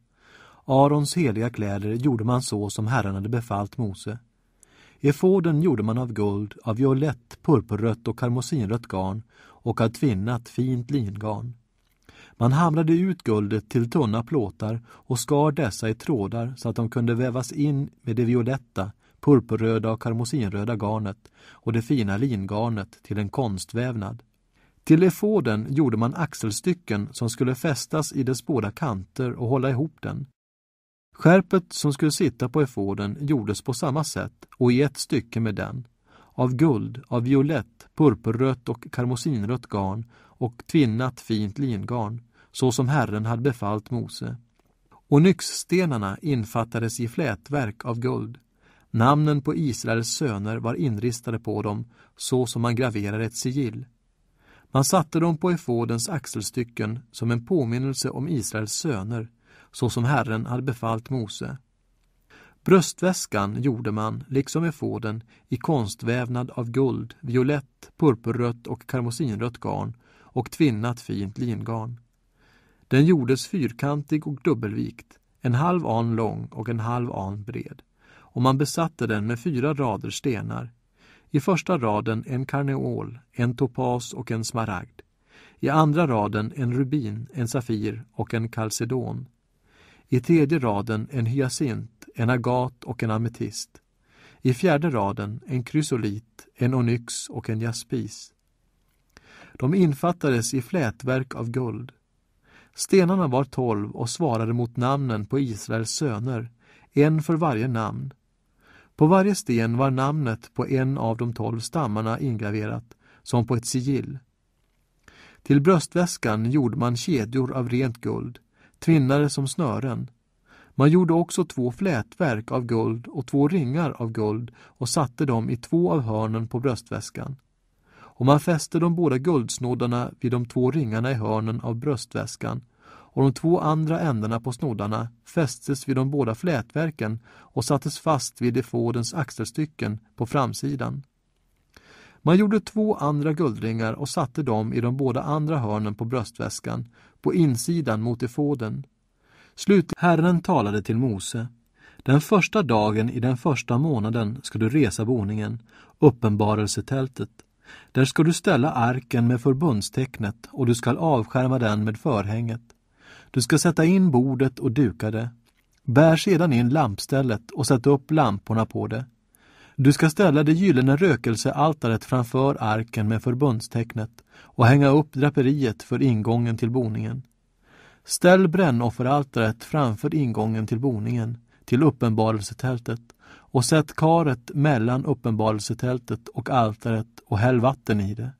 Arons heliga kläder gjorde man så som Herren hade befallt Mose. Efoden gjorde man av guld, av violett, purpurrött och karmosinrött garn och av tvinnat fint lingarn. Man hamrade ut guldet till tunna plåtar och skar dessa i trådar så att de kunde vävas in med det violetta, purpurröda och karmosinröda garnet och det fina lingarnet till en konstvävnad. Till efoden gjorde man axelstycken som skulle fästas i dess båda kanter och hålla ihop den. Skärpet som skulle sitta på efoden gjordes på samma sätt och i ett stycke med den, av guld, av violett, purpurrött och karmosinrött garn och tvinnat fint lingarn, så som Herren hade befallt Mose. Och nyxstenarna infattades i flätverk av guld. Namnen på Israels söner var inristade på dem, så som man graverar ett sigill. Man satte dem på efodens axelstycken som en påminnelse om Israels söner så som Herren hade befallt Mose. Bröstväskan gjorde man, liksom efåden, i konstvävnad av guld, violett, purpurrött och karmosinrött garn och tvinnat fint lingarn. Den gjordes fyrkantig och dubbelvikt, en halv an lång och en halv an bred, och man besatte den med fyra rader stenar. I första raden en karneol, en topas och en smaragd. I andra raden en rubin, en safir och en kalcedon. I tredje raden en hyacint, en agat och en ametist. I fjärde raden en krysolit, en onyx och en jaspis. De infattades i flätverk av guld. Stenarna var tolv och svarade mot namnen på Israels söner, en för varje namn. På varje sten var namnet på en av de tolv stammarna ingraverat, som på ett sigill. Till bröstväskan gjorde man kedjor av rent guld, tvinnade som snören. Man gjorde också två flätverk av guld och två ringar av guld och satte dem i två av hörnen på bröstväskan. Och man fäste de båda guldsnoddarna vid de två ringarna i hörnen av bröstväskan och de två andra ändarna på snoddarna fästes vid de båda flätverken och sattes fast vid defodens axelstycken på framsidan. Man gjorde två andra guldringar och satte dem i de båda andra hörnen på bröstväskan, på insidan mot efoden. Slut Herren talade till Mose. Den första dagen i den första månaden ska du resa boningen, uppenbarelsetältet. Där ska du ställa arken med förbundstecknet och du ska avskärma den med förhänget. Du ska sätta in bordet och duka det. Bär sedan in lampstället och sätt upp lamporna på det. Du ska ställa det gyllene rökelsealtaret framför arken med förbundstecknet och hänga upp draperiet för ingången till boningen. Ställ brännofferaltaret framför ingången till boningen, till uppenbarelsetältet och sätt karet mellan uppenbarelsetältet och altaret och häll vatten i det.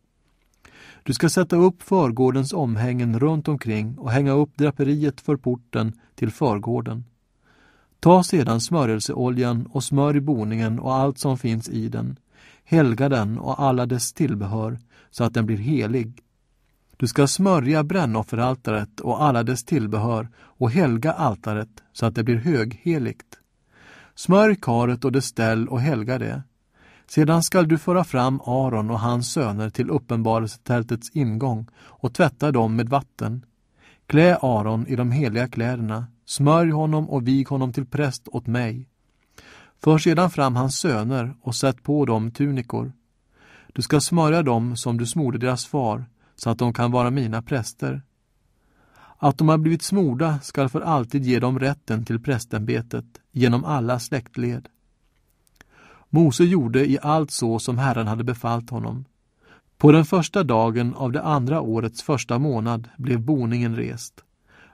Du ska sätta upp förgårdens omhängen runt omkring och hänga upp draperiet för porten till förgården. Ta sedan smörjelseoljan och smörj boningen och allt som finns i den. Helga den och alla dess tillbehör så att den blir helig. Du ska smörja brännofferaltaret och alla dess tillbehör och helga altaret så att det blir högheligt. Smörj karet och dess ställ och helga det. Sedan skall du föra fram Aron och hans söner till uppenbarelsetältets ingång och tvätta dem med vatten. Klä Aron i de heliga kläderna Smörj honom och vig honom till präst åt mig. För sedan fram hans söner och sätt på dem tunikor. Du ska smörja dem som du smorde deras far, så att de kan vara mina präster. Att de har blivit smorda skall för alltid ge dem rätten till prästämbetet genom alla släktled. Mose gjorde i allt så som Herren hade befallt honom. På den första dagen av det andra årets första månad blev boningen rest.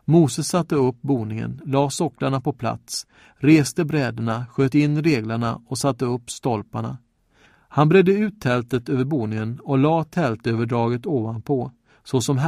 Mose satte upp boningen, la socklarna på plats, reste bräderna, sköt in reglarna och satte upp stolparna. Han bredde ut tältet över boningen och la tältöverdraget ovanpå, så som Herren